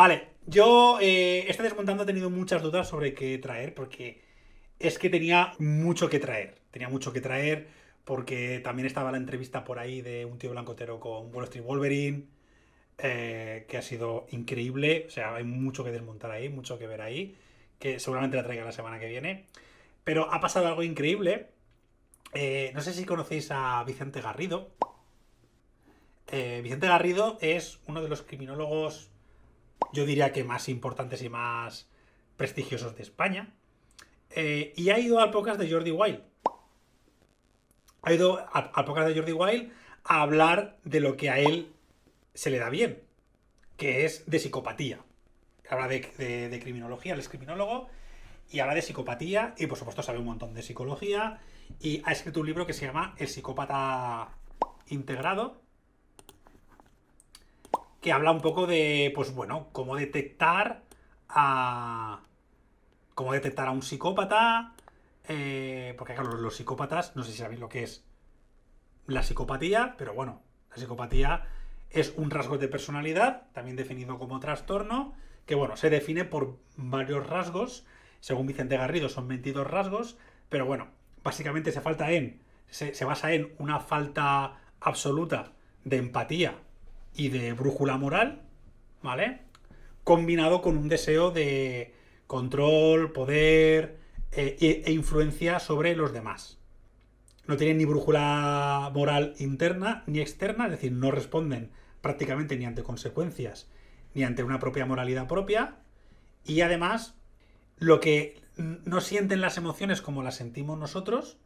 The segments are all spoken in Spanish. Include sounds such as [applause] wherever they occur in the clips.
Vale, yo este desmontando he tenido muchas dudas sobre qué traer, porque es que tenía mucho que traer. Tenía mucho que traer, porque también estaba la entrevista por ahí de un tío blancotero con Wall Street Wolverine, eh, que ha sido increíble. O sea, hay mucho que desmontar ahí, mucho que ver ahí, que seguramente la traiga la semana que viene. Pero ha pasado algo increíble. Eh, no sé si conocéis a Vicente Garrido. Vicente Garrido es uno de los criminólogos yo diría que más importantes y más prestigiosos de España. Eh, y ha ido al podcast de Jordi Wild. Ha ido al, podcast de Jordi Wild a hablar de lo que a él se le da bien, que es de psicopatía. Habla de, de criminología, él es criminólogo, y habla de psicopatía, y por supuesto sabe un montón de psicología, y ha escrito un libro que se llama El psicópata integrado, que habla un poco de, pues bueno, cómo detectar a... cómo detectar a un psicópata, eh, porque claro, los psicópatas, no sé si sabéis lo que es la psicopatía, pero bueno, la psicopatía es un rasgo de personalidad, también definido como trastorno, que bueno, se define por varios rasgos, según Vicente Garrido son 22 rasgos, pero bueno, básicamente se falta en, se, se basa en una falta absoluta de empatía y de brújula moral, ¿vale? Combinado con un deseo de control, poder eh, e, e influencia sobre los demás. No tienen ni brújula moral interna ni externa, es decir, no responden prácticamente ni ante consecuencias ni ante una propia moralidad propia. Y además, lo que no sienten las emociones como las sentimos nosotros,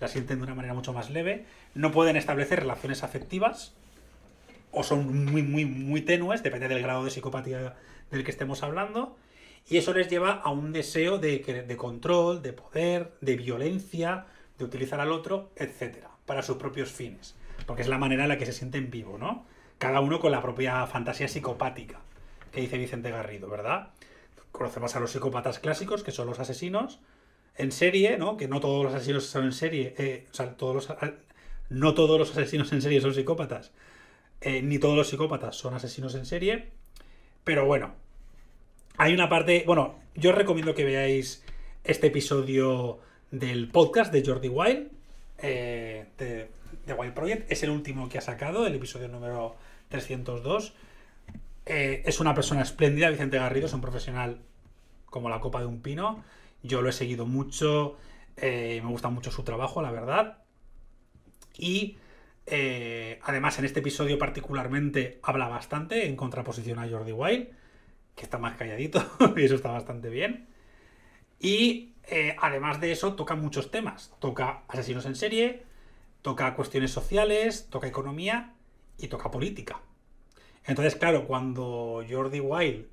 las sienten de una manera mucho más leve, no pueden establecer relaciones afectivas, o son muy, muy, muy tenues, depende del grado de psicopatía del que estemos hablando, y eso les lleva a un deseo de, control, de poder, de violencia, de utilizar al otro, etc., para sus propios fines, porque es la manera en la que se sienten vivos, ¿no? Cada uno con la propia fantasía psicopática que dice Vicente Garrido, ¿verdad? Conocemos a los psicópatas clásicos, que son los asesinos en serie, ¿no? Que no todos los asesinos son en serie, eh, o sea, todos no todos los asesinos en serie son psicópatas eh, ni todos los psicópatas son asesinos en serie, pero bueno, hay una parte, bueno, yo os recomiendo que veáis este episodio del podcast de Jordi Wild, eh, de, Wild Project, es el último que ha sacado, el episodio número 302. Eh, es una persona espléndida, Vicente Garrido, es un profesional como la copa de un pino. Yo lo he seguido mucho, me gusta mucho su trabajo, la verdad. Y eh, además, en este episodio particularmente habla bastante en contraposición a Jordi Wild, que está más calladito [laughs] y eso está bastante bien. Y eh, además de eso, toca muchos temas. Toca asesinos en serie, toca cuestiones sociales, toca economía y toca política. Entonces, claro, cuando Jordi Wild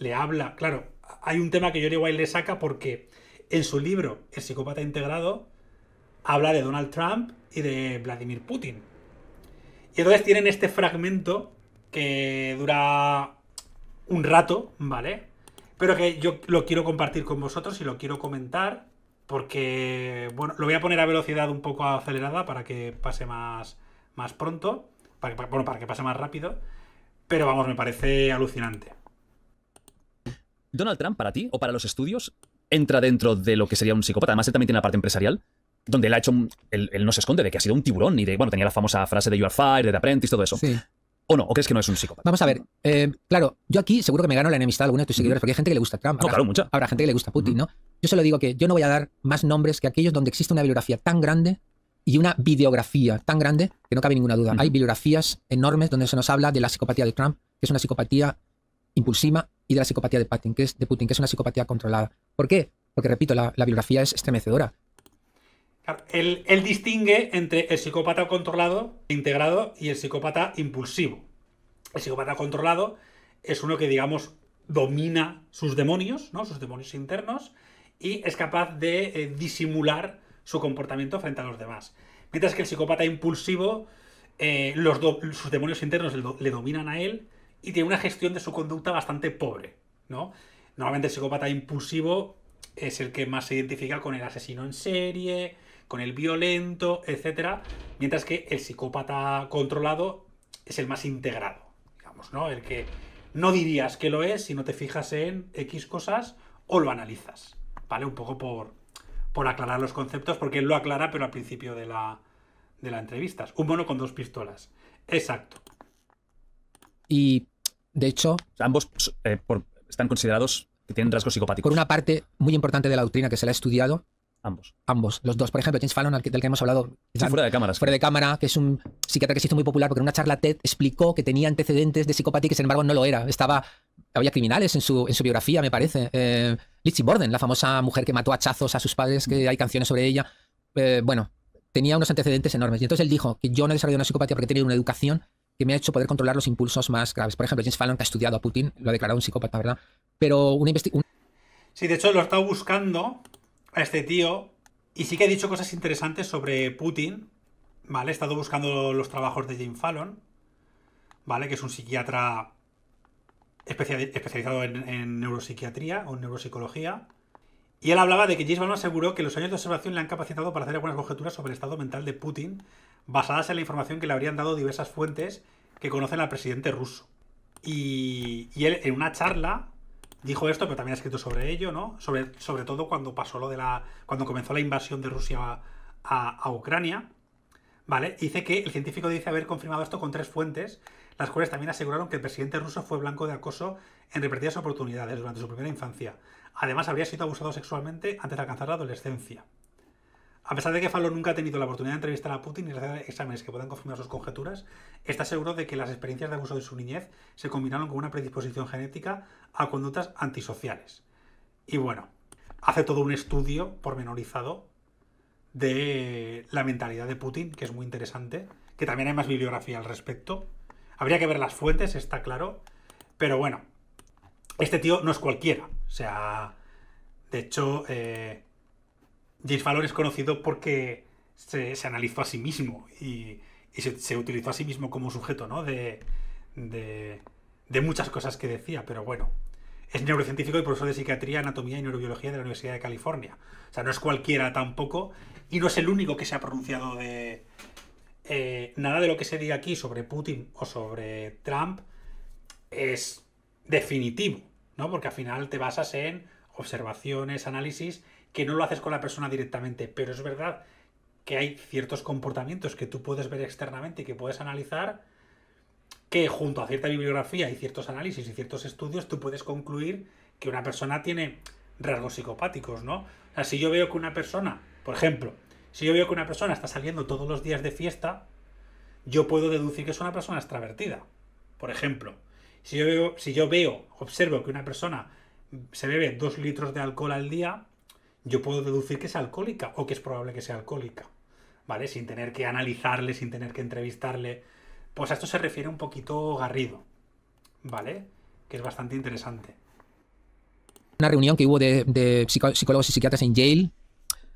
le habla, claro, hay un tema que Jordi Wild le saca porque en su libro El psicópata integrado habla de Donald Trump y de Vladimir Putin. Y entonces tienen este fragmento que dura un rato, ¿vale? Pero que yo lo quiero compartir con vosotros y lo quiero comentar porque, bueno, lo voy a poner a velocidad un poco acelerada para que pase más, más pronto, bueno, para que pase más rápido, pero vamos, me parece alucinante. Donald Trump, para ti o para los estudios, entra dentro de lo que sería un psicópata, además él también tiene la parte empresarial donde él ha hecho. no se esconde de que ha sido un tiburón y de. Bueno, tenía la famosa frase de You are fire, de The Apprentice, todo eso. ¿O no? ¿O crees que no es un psicópata? Vamos a ver. Eh, claro, yo aquí seguro que me gano la enemistad de algunos de tus seguidores, porque hay gente que le gusta Trump. claro, mucha. Habrá gente que le gusta Putin, ¿no? Yo solo digo que yo no voy a dar más nombres que aquellos donde existe una bibliografía tan grande y una videografía tan grande que no cabe ninguna duda. Hay bibliografías enormes donde se nos habla de la psicopatía de Trump, que es una psicopatía impulsiva, y de la psicopatía de Putin, que es, de Putin, que es una psicopatía controlada. ¿Por qué? Porque, repito, la, la bibliografía es estremecedora él, distingue entre el psicópata controlado, integrado, y el psicópata impulsivo. El psicópata controlado es uno que, digamos, domina sus demonios, ¿no? Sus demonios internos, y es capaz de eh, disimular su comportamiento frente a los demás. Mientras que el psicópata impulsivo, eh, sus demonios internos le, dominan a él y tiene una gestión de su conducta bastante pobre, ¿no? Normalmente el psicópata impulsivo es el que más se identifica con el asesino en serie, con el violento, etcétera, mientras que el psicópata controlado es el más integrado, digamos, ¿no? El que no dirías que lo es si no te fijas en X cosas o lo analizas, ¿vale? Un poco por, aclarar los conceptos, porque él lo aclara, pero al principio de la, de la entrevista. Un mono con dos pistolas. Exacto. Y, de hecho, ambos eh, están considerados que tienen rasgos psicopáticos. Por una parte muy importante de la doctrina que se le ha estudiado Ambos. Ambos, los dos. Por ejemplo, James Fallon, del que hemos hablado. fuera de cámara. Fuera de cámara, que es un psiquiatra que se hizo muy popular porque en una charla TED explicó que tenía antecedentes de psicopatía que sin embargo no lo era. Estaba, había criminales en su, en su biografía, me parece. Eh, Borden, la famosa mujer que mató a hachazos a sus padres, que hay canciones sobre ella. Eh, bueno, tenía unos antecedentes enormes. Y entonces él dijo que yo no he desarrollado una psicopatía porque he tenido una educación que me ha hecho poder controlar los impulsos más graves. Por ejemplo, James Fallon, que ha estudiado a Putin, lo ha declarado un psicópata, ¿verdad? Pero una investigación... Sí, de hecho lo he estado buscando a este tío y sí que ha dicho cosas interesantes sobre Putin, ¿vale? He estado buscando los trabajos de Jim Fallon, ¿vale? Que es un psiquiatra especializado en, neuropsiquiatría o neuropsicología. Y él hablaba de que James Fallon aseguró que los años de observación le han capacitado para hacer algunas conjeturas sobre el estado mental de Putin, basadas en la información que le habrían dado diversas fuentes que conocen al presidente ruso. Y, y él, en una charla, dijo esto, pero también ha escrito sobre ello, ¿no? Sobre, sobre todo cuando pasó lo de la. cuando comenzó la invasión de Rusia a, Ucrania. ¿Vale? Dice que el científico dice haber confirmado esto con tres fuentes, las cuales también aseguraron que el presidente ruso fue blanco de acoso en repetidas oportunidades durante su primera infancia. Además, habría sido abusado sexualmente antes de alcanzar la adolescencia. A pesar de que Fallon nunca ha tenido la oportunidad de entrevistar a Putin y hacer exámenes que puedan confirmar sus conjeturas, está seguro de que las experiencias de abuso de su niñez se combinaron con una predisposición genética a conductas antisociales. Y bueno, hace todo un estudio pormenorizado de la mentalidad de Putin, que es muy interesante, que también hay más bibliografía al respecto. Habría que ver las fuentes, está claro, pero bueno, este tío no es cualquiera. O sea, de hecho, eh, James Fallon es conocido porque se, analizó a sí mismo y, se, utilizó a sí mismo como sujeto, ¿no? De, muchas cosas que decía, pero bueno. Es neurocientífico y profesor de psiquiatría, anatomía y neurobiología de la Universidad de California. O sea, no es cualquiera tampoco y no es el único que se ha pronunciado de, eh, nada de lo que se diga aquí sobre Putin o sobre Trump es definitivo, ¿no? Porque al final te basas en observaciones, análisis que no lo haces con la persona directamente, pero es verdad que hay ciertos comportamientos que tú puedes ver externamente y que puedes analizar, que junto a cierta bibliografía y ciertos análisis y ciertos estudios tú puedes concluir que una persona tiene rasgos psicopáticos, ¿no? O sea, si yo veo que una persona, por ejemplo, si yo veo que una persona está saliendo todos los días de fiesta, yo puedo deducir que es una persona extravertida. Por ejemplo, si yo veo, si yo veo observo que una persona se bebe dos litros de alcohol al día, yo puedo deducir que es alcohólica o que es probable que sea alcohólica, ¿vale? Sin tener que analizarle, sin tener que entrevistarle. Pues a esto se refiere un poquito Garrido, ¿vale? Que es bastante interesante. Una reunión que hubo de, psicólogos y psiquiatras en Yale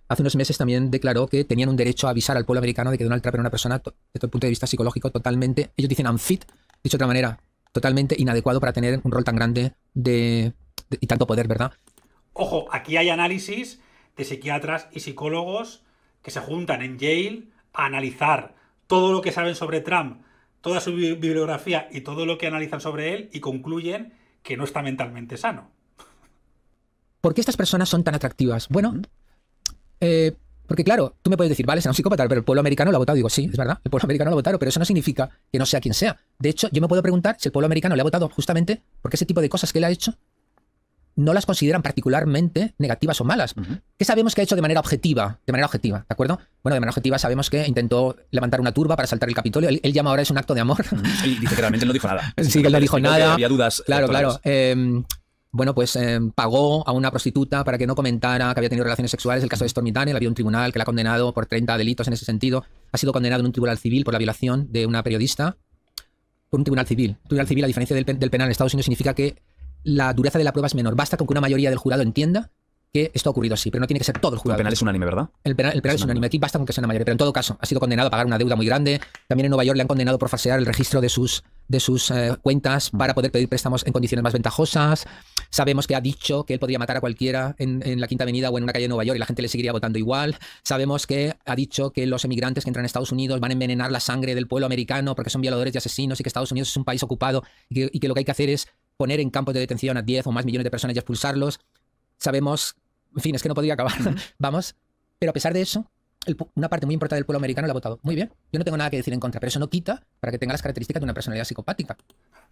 hace unos meses también declaró que tenían un derecho a avisar al pueblo americano de que Donald Trump era una persona, desde el punto de vista psicológico, totalmente, ellos dicen unfit, dicho de otra manera, totalmente inadecuado para tener un rol tan grande y tanto poder, ¿verdad? Ojo, aquí hay análisis de psiquiatras y psicólogos que se juntan en Yale a analizar todo lo que saben sobre Trump, toda su bibliografía y todo lo que analizan sobre él y concluyen que no está mentalmente sano. ¿Por qué estas personas son tan atractivas? Bueno, eh, porque claro, tú me puedes decir, vale, será un psicópata, pero el pueblo americano lo ha votado. Digo, sí, es verdad, el pueblo americano lo ha votado, pero eso no significa que no sea quien sea. De hecho, yo me puedo preguntar si el pueblo americano le ha votado justamente porque ese tipo de cosas que él ha hecho no las consideran particularmente negativas o malas. ¿Qué sabemos que ha hecho de manera objetiva? De manera objetiva, ¿de acuerdo? Bueno, de manera objetiva sabemos que intentó levantar una turba para saltar el Capitolio. Él, llama ahora es un acto de amor. Y dice que realmente no dijo nada. [laughs] sí, que no dijo nada. Había dudas. Claro, claro. Em, bueno, pues em, pagó a una prostituta para que no comentara que había tenido relaciones sexuales. El caso de Stormy Daniel, había un tribunal que la ha condenado por 30 delitos en ese sentido. Ha sido condenado en un tribunal civil por la violación de una periodista. Por un tribunal civil. tribunal civil, a diferencia del penal en Estados Unidos, significa que la dureza de la prueba es menor. Basta con que una mayoría del jurado entienda que esto ha ocurrido así, pero no tiene que ser todo el jurado. El penal es unánime, ¿verdad? El penal, es, unánime. Aquí basta con que sea una mayoría, pero en todo caso, ha sido condenado a pagar una deuda muy grande. También en Nueva York le han condenado por falsear el registro de sus, de sus eh, cuentas mm. para poder pedir préstamos en condiciones más ventajosas. Sabemos que ha dicho que él podría matar a cualquiera en, la Quinta Avenida o en una calle de Nueva York y la gente le seguiría votando igual. Sabemos que ha dicho que los emigrantes que entran a Estados Unidos van a envenenar la sangre del pueblo americano porque son violadores y asesinos y que Estados Unidos es un país ocupado y que lo que hay que hacer es poner en campo de detención a 10 o más millones de personas y expulsarlos. Sabemos, en fin, es que no podría acabar. Vamos. Pero a pesar de eso, una parte muy importante del pueblo americano lo ha votado. Muy bien, yo no tengo nada que decir en contra, pero eso no quita para que tenga las características de una personalidad psicopática.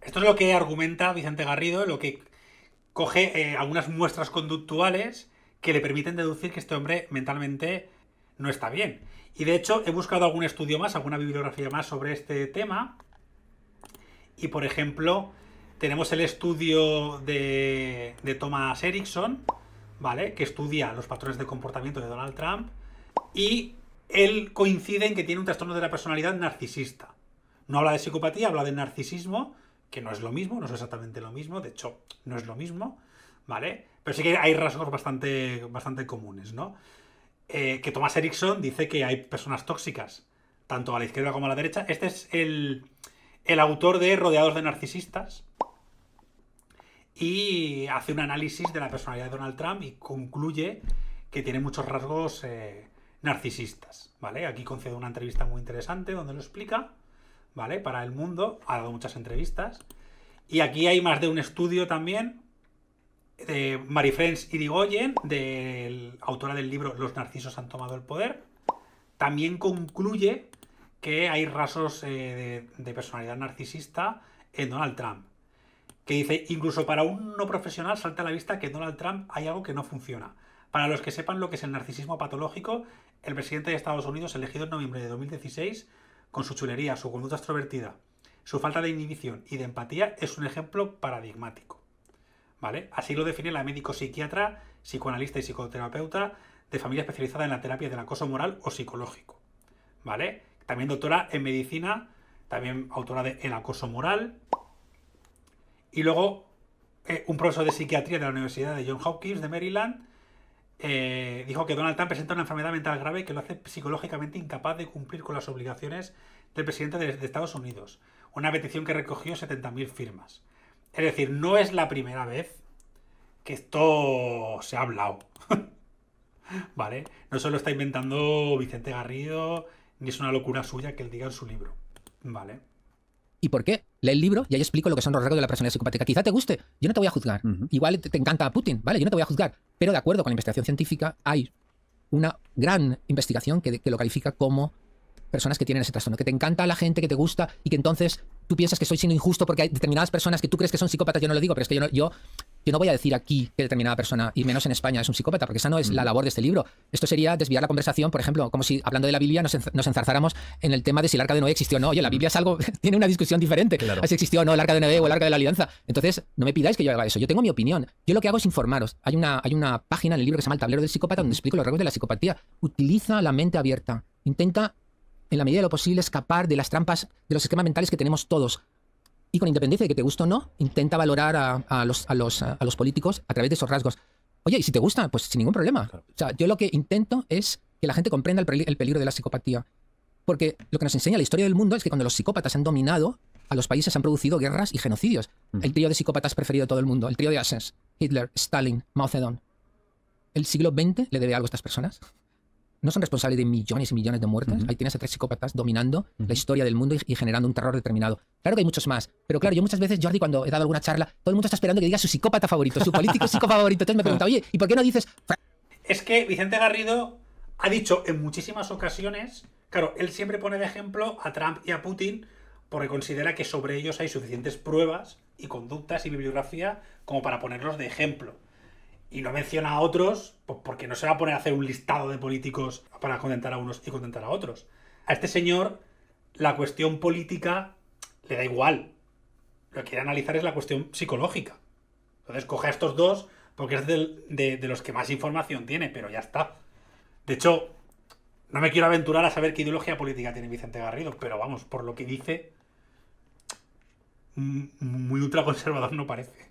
Esto es lo que argumenta Vicente Garrido, lo que coge eh, algunas muestras conductuales que le permiten deducir que este hombre mentalmente no está bien. Y de hecho he buscado algún estudio más, alguna bibliografía más sobre este tema. Y por ejemplo, tenemos el estudio de, de Thomas Erickson, ¿vale? Que estudia los patrones de comportamiento de Donald Trump. Y él coincide en que tiene un trastorno de la personalidad narcisista. No habla de psicopatía, habla de narcisismo, que no es lo mismo, no es exactamente lo mismo, de hecho, no es lo mismo, ¿vale? Pero sí que hay rasgos bastante, bastante comunes, ¿no? Eh, que Thomas Erickson dice que hay personas tóxicas, tanto a la izquierda como a la derecha. Este es el, el autor de Rodeados de Narcisistas, y hace un análisis de la personalidad de Donald Trump y concluye que tiene muchos rasgos eh, narcisistas, ¿vale? Aquí concede una entrevista muy interesante donde lo explica, ¿vale? Para el mundo, ha dado muchas entrevistas. Y aquí hay más de un estudio también de Marifrens Irigoyen, de, autora del libro Los narcisos han tomado el poder. También concluye que hay rasgos eh, de personalidad narcisista en Donald Trump que dice, incluso para un no profesional salta a la vista que en Donald Trump hay algo que no funciona. Para los que sepan lo que es el narcisismo patológico, el presidente de Estados Unidos, elegido en noviembre de 2016, con su chulería, su conducta extrovertida, su falta de inhibición y de empatía, es un ejemplo paradigmático. ¿Vale? Así lo define la médico psiquiatra, psicoanalista y psicoterapeuta de familia especializada en la terapia del acoso moral o psicológico. ¿Vale? También doctora en medicina, también autora de El acoso moral, y luego, eh, un profesor de psiquiatría de la Universidad de John Hopkins de Maryland eh, dijo que Donald Trump presenta una enfermedad mental grave que lo hace psicológicamente incapaz de cumplir con las obligaciones del presidente de, Estados Unidos. Una petición que recogió 70.000 firmas. Es decir, no es la primera vez que esto se ha hablado. [laughs] ¿Vale? No se lo está inventando Vicente Garrido, ni es una locura suya que él diga en su libro. ¿Vale? y por qué. Lee el libro y ahí explico lo que son los rasgos de la personalidad psicopática. Quizá te guste, yo no te voy a juzgar. Igual te, encanta Putin, ¿vale? Yo no te voy a juzgar. Pero de acuerdo con la investigación científica, hay una gran investigación que, lo califica como personas que tienen ese trastorno, que te encanta a la gente, que te gusta y que entonces tú piensas que soy siendo injusto porque hay determinadas personas que tú crees que son psicópatas, yo no lo digo, pero es que yo, yo yo no voy a decir aquí que determinada persona, y menos en España, es un psicópata, porque esa no es la mm. labor de este libro. Esto sería desviar la conversación, por ejemplo, como si hablando de la Biblia nos, enzarzáramos en el tema de si el arca de Noé existió o no. Oye, la mm. Biblia es algo, [laughs] tiene una discusión diferente, claro. si existió o no el arca de Noé o el arca de la alianza. Entonces, no me pidáis que yo haga eso. Yo tengo mi opinión. Yo lo que hago es informaros. Hay una, hay una página en el libro que se llama El tablero del psicópata donde mm. explico los rasgos de la psicopatía. Utiliza la mente abierta. Intenta en la medida de lo posible, escapar de las trampas, de los esquemas mentales que tenemos todos y con independencia de que te guste o no, intenta valorar a, los, los, a, los, políticos a través de esos rasgos. Oye, y si te gusta, pues sin ningún problema. O sea, yo lo que intento es que la gente comprenda el, peligro de la psicopatía. Porque lo que nos enseña la historia del mundo es que cuando los psicópatas han dominado, a los países han producido guerras y genocidios. Mm. El trío de psicópatas preferido de todo el mundo, el trío de ases Hitler, Stalin, Mao Zedong. ¿El siglo XX le debe algo a estas personas? no son responsables de millones y millones de muertes. Ahí tienes a tres psicópatas dominando la historia del mundo y, generando un terror determinado. Claro que hay muchos más, pero claro, yo muchas veces, Jordi, cuando he dado alguna charla, todo el mundo está esperando que diga su psicópata favorito, su político [laughs] psicópata favorito. Entonces me pregunta, oye, ¿y por qué no dices.? Es que Vicente Garrido ha dicho en muchísimas ocasiones, claro, él siempre pone de ejemplo a Trump y a Putin porque considera que sobre ellos hay suficientes pruebas y conductas y bibliografía como para ponerlos de ejemplo y no menciona a otros, pues porque no se va a poner a hacer un listado de políticos para contentar a unos y contentar a otros. A este señor, la cuestión política le da igual. Lo que quiere analizar es la cuestión psicológica. Entonces coge a estos dos porque es de los que más información tiene, pero ya está. De hecho, no me quiero aventurar a saber qué ideología política tiene Vicente Garrido, pero vamos, por lo que dice, muy ultraconservador no parece.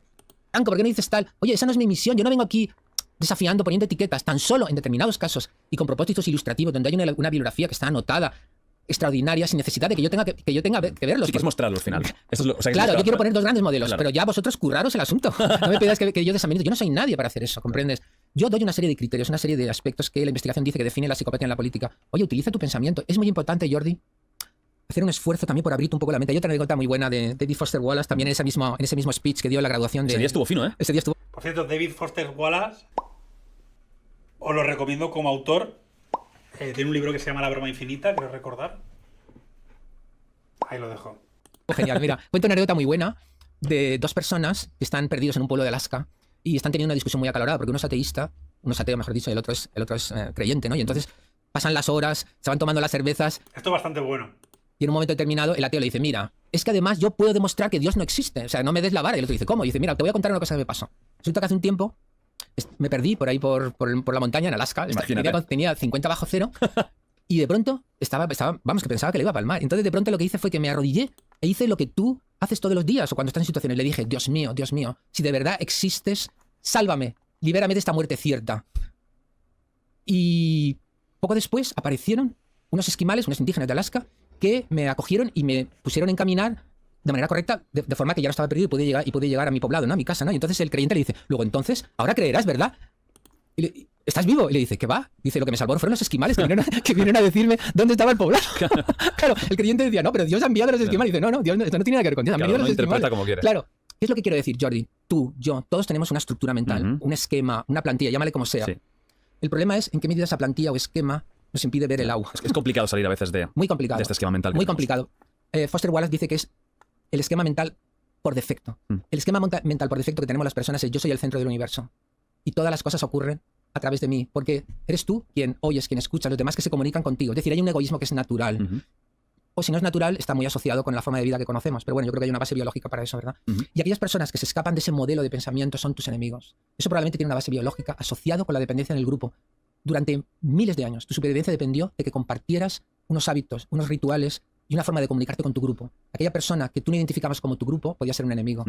Anko, ¿por qué no dices tal? Oye, esa no es mi misión, yo no vengo aquí desafiando, poniendo etiquetas, tan solo en determinados casos y con propósitos ilustrativos, donde hay una, biografía bibliografía que está anotada, extraordinaria sin necesidad de que yo tenga que, yo tenga que verlos. Y que es mostrarlo al final. [laughs] claro, yo quiero poner dos grandes modelos, pero ya vosotros curraros el asunto. [laughs] No me pidas que, yo desamine. Yo no soy nadie para hacer eso, ¿comprendes? Yo doy una serie de criterios, una serie de aspectos que la investigación dice que define la psicopatía en la política. Oye, utiliza tu pensamiento. Es muy importante, Jordi, hacer un esfuerzo también por abrirte un poco la mente. Hay otra anécdota muy buena de, David Foster Wallace, también en, ese mismo, en ese mismo speech que dio en la graduación de... Ese día estuvo fino, ¿eh? Ese día estuvo... Por cierto, David Foster Wallace, os lo recomiendo como autor. de eh, tiene un libro que se llama La broma infinita, creo recordar. Ahí lo dejo. Genial, mira, [laughs] cuento una anécdota muy buena de dos personas que están perdidos en un pueblo de Alaska y están teniendo una discusión muy acalorada porque uno es ateísta, uno es ateo, mejor dicho, y el otro es, el otro es eh, creyente, ¿no? Y entonces pasan las horas, se van tomando las cervezas. Esto es bastante bueno. Y en un momento determinado, el ateo le dice, mira, es que además yo puedo demostrar que Dios no existe. O sea, no me des la vara. Y el otro dice, ¿cómo? Y dice, mira, te voy a contar una cosa que me pasó. Resulta que hace un tiempo me perdí por ahí por, la montaña en Alaska. Imagínate. Tenía 50 bajo cero. [laughs] Y de pronto estaba, vamos, que pensaba que le iba a palmar. Entonces de pronto lo que hice fue que me arrodillé e hice lo que tú haces todos los días o cuando estás en situaciones. Le dije, Dios mío, Dios mío, si de verdad existes, sálvame, libérame de esta muerte cierta. Y poco después aparecieron unos esquimales, unos indígenas de Alaska, que me acogieron y me pusieron a encaminar de manera correcta, de, forma que ya no estaba perdido y podía llegar, y podía llegar a mi poblado, ¿no? A mi casa, ¿no? Y entonces el creyente le dice, luego entonces, ahora creerás, ¿verdad? Y ¿Estás vivo? Y le dice, ¿qué va? Dice, lo que me salvó fueron los esquimales que vinieron a, decirme dónde estaba el poblado. [laughs] Claro. el creyente decía, no, pero Dios ha enviado a los esquimales. dice, no, no, Dios, esto no tiene nada que ver con Dios. Han claro, interpreta como quiere. Claro. ¿Qué es lo que quiero decir, Jordi? Tú, yo, todos tenemos una estructura mental, un esquema, una plantilla, llámale como sea. El problema es en qué medida esa plantilla o esquema nos impide ver el agua. Es, es complicado salir a veces de, muy complicado, este esquema mental. Muy complicado. Eh, Foster Wallace dice que es el esquema mental por defecto. Mm. El esquema mental por defecto que tenemos las personas es yo soy el centro del universo y todas las cosas ocurren a través de mí, porque eres tú quien oyes, quien escucha, los demás que se comunican contigo. Es decir, hay un egoísmo que es natural. O si no es natural, está muy asociado con la forma de vida que conocemos. Pero bueno, yo creo que hay una base biológica para eso, ¿verdad? Y aquellas personas que se escapan de ese modelo de pensamiento son tus enemigos. Eso probablemente tiene una base biológica asociado con la dependencia en el grupo durante miles de años tu supervivencia dependió de que compartieras unos hábitos, unos rituales y una forma de comunicarte con tu grupo. Aquella persona que tú no identificabas como tu grupo podía ser un enemigo.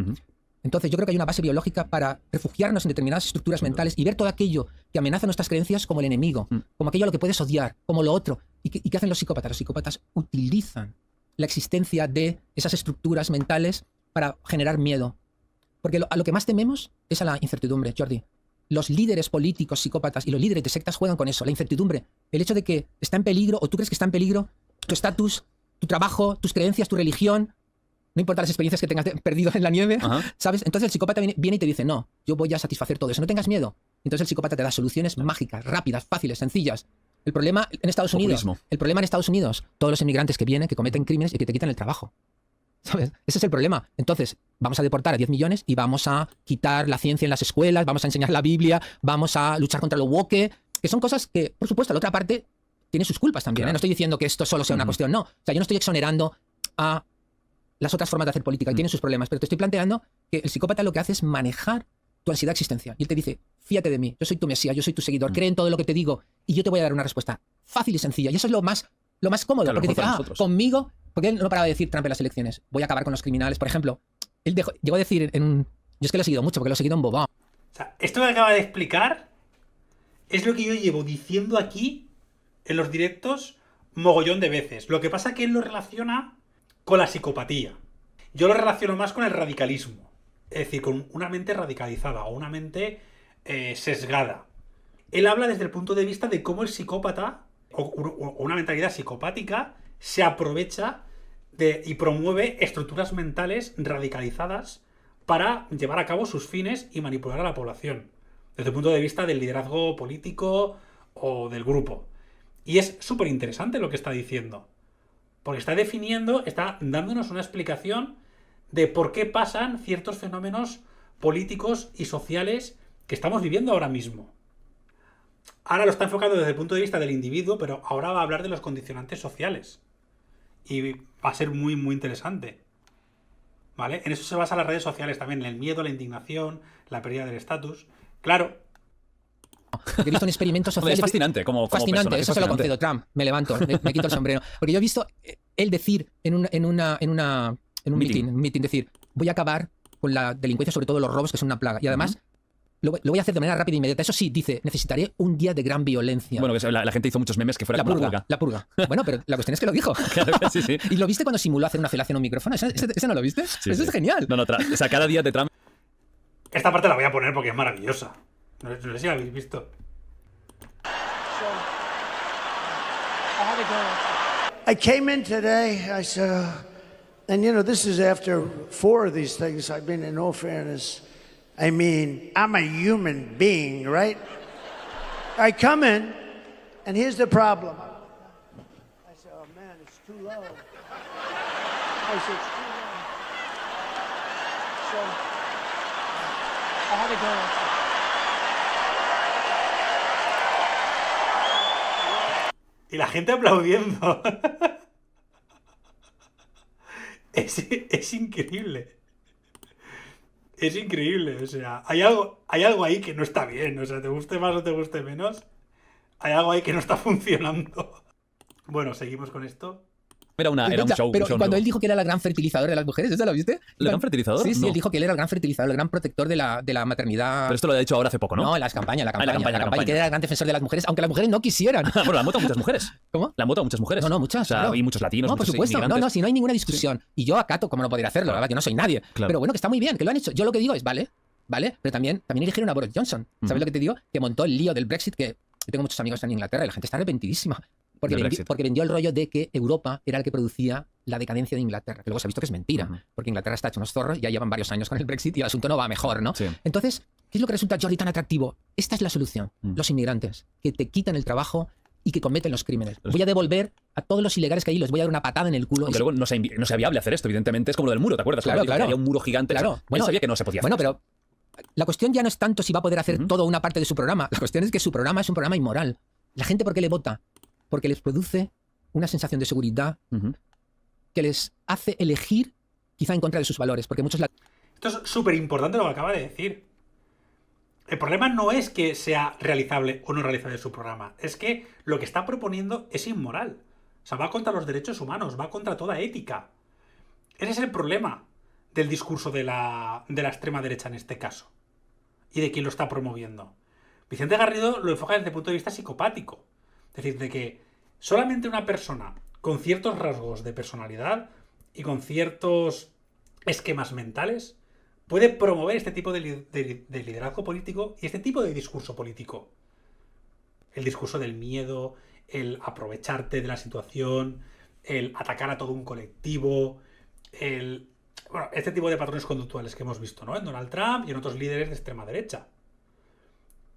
Entonces yo creo que hay una base biológica para refugiarnos en determinadas estructuras mentales y ver todo aquello que amenaza nuestras creencias como el enemigo, como aquello a lo que puedes odiar, como lo otro. ¿Y qué, hacen los psicópatas? Los psicópatas utilizan la existencia de esas estructuras mentales para generar miedo. Porque a lo que más tememos es a la incertidumbre, Jordi los líderes políticos psicópatas y los líderes de sectas juegan con eso, la incertidumbre, el hecho de que está en peligro o tú crees que está en peligro tu estatus, tu trabajo, tus creencias, tu religión, no importa las experiencias que tengas perdido en la nieve, ¿sabes? Entonces el psicópata viene, y te dice, no, yo voy a satisfacer todo eso, no tengas miedo. Entonces el psicópata te da soluciones mágicas, rápidas, fáciles, sencillas. El problema en Estados Unidos, el problema en Estados Unidos, todos los inmigrantes que vienen, que cometen crímenes y que te quitan el trabajo. ¿Sabes? Ese es el problema. Entonces, vamos a deportar a 10 millones y vamos a quitar la ciencia en las escuelas, vamos a enseñar la Biblia, vamos a luchar contra lo woke, que son cosas que, por supuesto, la otra parte tiene sus culpas también. ¿eh? No estoy diciendo que esto solo sea una cuestión, no. O sea, yo no estoy exonerando a las otras formas de hacer política, y tienen sus problemas, pero te estoy planteando que el psicópata lo que hace es manejar tu ansiedad existencial. Y él te dice, fíjate de mí, yo soy tu mesías, yo soy tu seguidor, creen cree en todo lo que te digo y yo te voy a dar una respuesta fácil y sencilla. Y eso es lo más, lo más cómodo, porque dice, ah, conmigo, porque él no paraba de decir Trump en las elecciones, voy a acabar con los criminales, por ejemplo, él dejó, a decir en Yo es que lo he seguido mucho porque lo he seguido en Boba. O sea, esto que acaba de explicar es lo que yo llevo diciendo aquí en los directos mogollón de veces. Lo que pasa es que él lo relaciona con la psicopatía. Yo lo relaciono más con el radicalismo. Es decir, con una mente radicalizada o una mente eh, sesgada. Él habla desde el punto de vista de cómo el psicópata o una mentalidad psicopática se aprovecha y promueve estructuras mentales radicalizadas para llevar a cabo sus fines y manipular a la población, desde el punto de vista del liderazgo político o del grupo. Y es súper interesante lo que está diciendo, porque está definiendo, está dándonos una explicación de por qué pasan ciertos fenómenos políticos y sociales que estamos viviendo ahora mismo. Ahora lo está enfocando desde el punto de vista del individuo, pero ahora va a hablar de los condicionantes sociales y va a ser muy, muy interesante. ¿Vale? En eso se basa las redes sociales también, el miedo, la indignación, la pérdida del estatus. Claro. He visto un experimento [laughs] social. Es fascinante, como, fascinante, eso se lo concedo, Trump. Me levanto, me, quito el sombrero. Porque yo he visto eh, él decir en, un, una, en, una, en un meeting, decir, voy a acabar con la delincuencia, sobre todo los robos, que es una plaga. Y además, lo, voy a hacer de manera rápida e inmediata. Eso sí, dice, necesitaré un día de gran violencia. Bueno, la, gente hizo muchos memes que fuera la purga, La purga. bueno, pero la cuestión es que lo dijo. [laughs] sí, sí. [laughs] ¿Y lo viste cuando simuló hacer una felación en un micrófono? ¿Ese, no lo viste? Eso es genial. No, no, o sea, cada día te trama. Esta parte la voy a poner porque es maravillosa. No, sé si la habéis visto. I came in today, I said, and you know, this is after four of these things. I've been in fairness. I mean, I'm a human being, right? I come in, and here's the problem. I said, oh man, it's too low. I said, it's too low. So I had to go. Y la gente aplaudiendo. [laughs] es, es increíble. Es increíble, o sea, hay algo, hay algo ahí que no está bien, o sea, te guste más o te guste menos, hay algo ahí que no está [laughs] funcionando. Bueno, seguimos con esto. Era, un show. Pero cuando él dijo que era la gran fertilizador de las mujeres, ¿eso lo viste? ¿La gran fertilizadora? Sí, sí, él dijo que él era el gran fertilizador, el gran protector de la, de la maternidad. Pero esto lo ha dicho ahora hace poco, ¿no? No, las campañas, la campaña, la, ah, campaña, la, campaña, que era el gran defensor de las mujeres, aunque las mujeres no quisieran. Ah, bueno, la han a muchas mujeres. [laughs] ¿Cómo? La han a muchas mujeres. No, no, muchas. O claro. y muchos latinos. No, por supuesto. No, no, si no hay ninguna discusión. Y yo acato, como no podría hacerlo, verdad que no soy nadie. Pero bueno, que está muy bien, que lo han hecho. Yo lo que digo es, vale, vale, pero también, también eligieron a Boris Johnson. ¿Sabes lo que te digo? Que montó el lío del Brexit que tengo muchos amigos en Inglaterra y la gente está arrepentidísima. Porque, vendió el rollo de que Europa era el que producía la decadencia de Inglaterra, que luego se ha visto que es mentira, porque Inglaterra está hecho unos zorros, ya llevan varios años con el Brexit y el asunto no va mejor, ¿no? Entonces, ¿qué es lo que resulta, Jordi, tan atractivo? Esta es la solución, mm. los inmigrantes, que te quitan el trabajo y que cometen los crímenes. Voy a devolver a todos los ilegales que hay, les voy a dar una patada en el culo. y... luego no se no sea viable hacer esto, evidentemente, es como lo del muro, ¿te acuerdas? Claro, claro. Había un muro gigante, bueno, sabía que no se podía Bueno, pero la cuestión ya no es tanto si va a poder hacer toda una parte de su programa, la cuestión es que su programa es un programa inmoral. La gente, ¿por qué le vota? porque les produce una sensación de seguridad que les hace elegir quizá en contra de sus valores, porque muchos... Esto es súper importante lo que acaba de decir. El problema no es que sea realizable o no realizable su programa, es que lo que está proponiendo es inmoral. O sea, va contra los derechos humanos, va contra toda ética. Ese es el problema del discurso de la, de la extrema derecha en este caso. Y de quien lo está promoviendo. Vicente Garrido lo enfoca desde el punto de vista psicopático. Es decir, de que solamente una persona con ciertos rasgos de personalidad y con ciertos esquemas mentales puede promover este tipo de, liderazgo político y este tipo de discurso político. El discurso del miedo, el aprovecharte de la situación, el atacar a todo un colectivo, el... Bueno, este tipo de patrones conductuales que hemos visto, ¿no? En Donald Trump y en otros líderes de extrema derecha.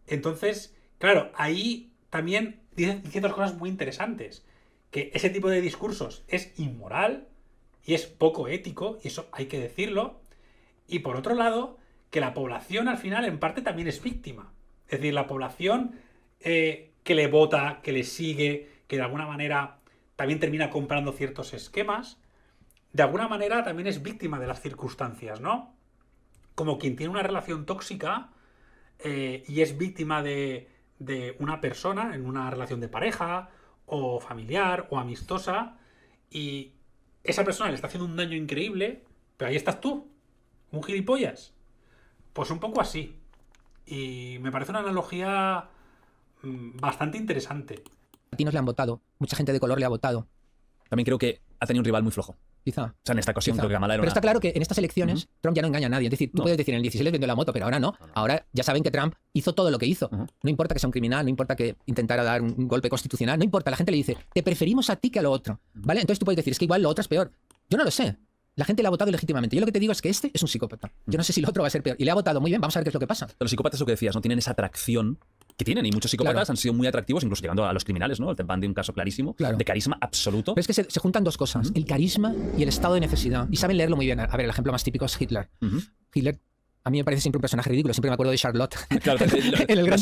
Entonces, claro, ahí también diciendo cosas muy interesantes. Que ese tipo de discursos es inmoral y es poco ético, y eso hay que decirlo. Y por otro lado, que la población al final en parte también es víctima. Es decir, la población eh, que le vota, que le sigue, que de alguna manera también termina comprando ciertos esquemas, de alguna manera también es víctima de las circunstancias, ¿no? Como quien tiene una relación tóxica eh, y es víctima de, de una persona en una relación de pareja o familiar o amistosa y esa persona le está haciendo un daño increíble, pero ahí estás tú, un gilipollas. Pues un poco así. Y me parece una analogía mm, bastante interesante. Latinos le han votado, mucha gente de color le ha votado. También creo que ha tenido un rival muy flojo quizá. O sea, en esta ocasión creo que Kamala era Pero está claro que en estas elecciones Trump ya no engaña a nadie. Es decir, tú puedes decir en el 16 vendió la moto, pero ahora no. Ahora ya saben que Trump hizo todo lo que hizo. No importa que sea un criminal, no importa que intentara dar un golpe constitucional, no importa. La gente le dice, te preferimos a ti que a lo otro. ¿Vale? Entonces tú puedes decir, es que igual lo otro es peor. Yo no lo sé. La gente le ha votado legítimamente. Yo lo que te digo es que este es un psicópata. Yo no sé si el otro va a ser peor. Y le ha votado muy bien, vamos a ver qué es lo que pasa. Los psicópatas, lo que decías, no tienen esa atracción que tienen. Y muchos psicópatas han sido muy atractivos, incluso llegando a los criminales, ¿no? El un caso clarísimo, de carisma absoluto. es que se, juntan dos cosas, el carisma y el estado de necesidad. Y saben leerlo muy bien. A ver, el ejemplo más típico es Hitler. Hitler a mí me parece siempre un personaje ridículo, siempre me acuerdo de Charlotte. [laughs] Claro, [laughs] en el gran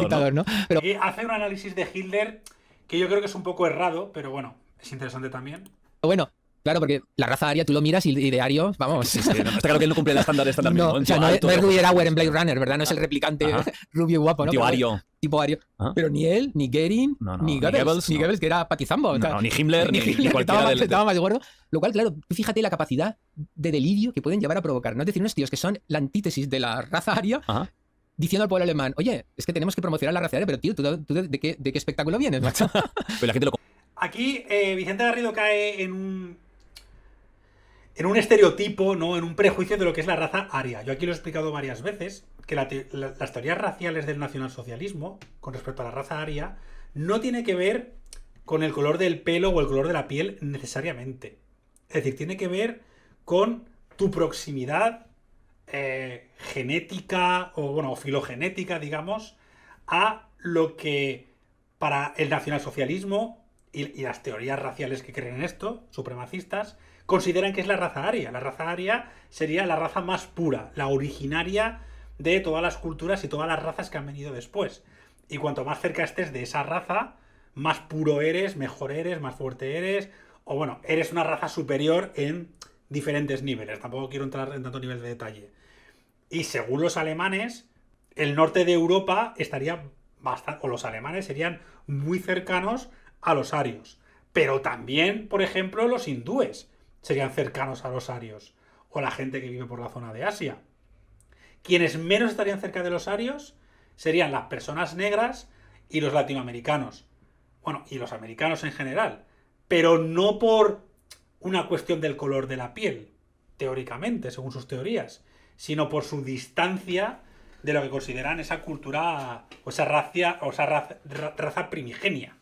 dictador, Y hace un análisis de Hitler que yo creo que es un poco errado, pero bueno, es interesante también. Bueno, Claro, porque la raza aria tú lo miras y, de Ario, vamos. [laughs] está claro que él no cumple el estándar estándar no, mismo, O sea, no, es Ruby en Blade Runner, ¿verdad? No es el replicante [laughs] rubio guapo, ¿no? Tío Ario. Tipo Ario. Pero ni él, ni Gering, ni Goebbels, ni Goebbels, que era patizambo. O sea, ni Himmler, [laughs] ni, ni, ni cualquiera estaba, del... estaba más gordo. Lo cual, claro, fíjate la capacidad de delirio que pueden llevar a provocar. No es decir, unos tíos que son la antítesis de la raza aria, diciendo al pueblo alemán, oye, es que tenemos que promocionar la raza aria, pero tío, ¿tú, de, qué, de, qué, espectáculo vienes, macho? la gente lo... Aquí eh, Vicente Garrido cae en un en un estereotipo, ¿no? En un prejuicio de lo que es la raza aria. Yo aquí lo he explicado varias veces, que las teorías raciales del nacionalsocialismo, con respecto a la raza aria, no tiene que ver con el color del pelo o el color de la piel necesariamente. Es decir, tiene que ver con tu proximidad eh, genética o, bueno, filogenética, digamos, a lo que para el nacionalsocialismo y, y las teorías raciales que creen en esto, supremacistas, consideran que es la raza aria. La raza aria sería la raza más pura, la originaria de todas las culturas y todas las razas que han venido después. Y cuanto más cerca estés de esa raza, más puro eres, mejor eres, más fuerte eres, o bueno, eres una raza superior en diferentes niveles. Tampoco quiero entrar en tanto nivel de detalle. Y según los alemanes, el norte de Europa estaría bastante, o los alemanes serían muy cercanos a los arios. Pero también, por ejemplo, los hindúes serían cercanos a los arios o la gente que vive por la zona de Asia. Quienes menos estarían cerca de los arios serían las personas negras y los latinoamericanos. Bueno, y los americanos en general. Pero no por una cuestión del color de la piel, teóricamente, según sus teorías, sino por su distancia de lo que consideran esa cultura o esa raza, o esa raza, primigenia.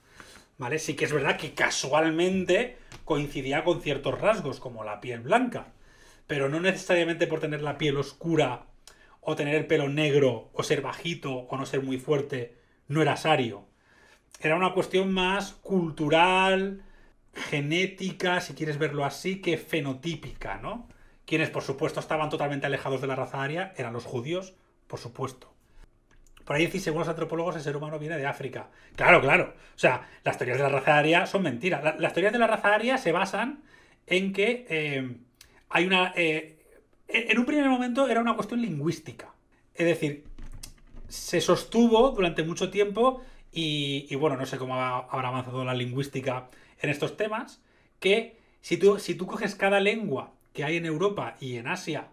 ¿Vale? Sí que es verdad que casualmente coincidía con ciertos rasgos, como la piel blanca. Pero no necesariamente por tener la piel oscura, o tener el pelo negro, o ser bajito, o no ser muy fuerte, no era Sario. Era una cuestión más cultural, genética, si quieres verlo así, que fenotípica, ¿no? Quienes, por supuesto, estaban totalmente alejados de la raza aria eran los judíos, por supuesto. Por ahí decís, según los antropólogos, el ser humano viene de África. Claro, claro. O sea, las teorías de la raza aria son mentiras. las teorías de la raza aria se basan en que eh, hay una... Eh, en un primer momento era una cuestión lingüística. Es decir, se sostuvo durante mucho tiempo y, bueno, no sé cómo habrá avanzado la lingüística en estos temas, que si tú, si tú coges cada lengua que hay en Europa y en Asia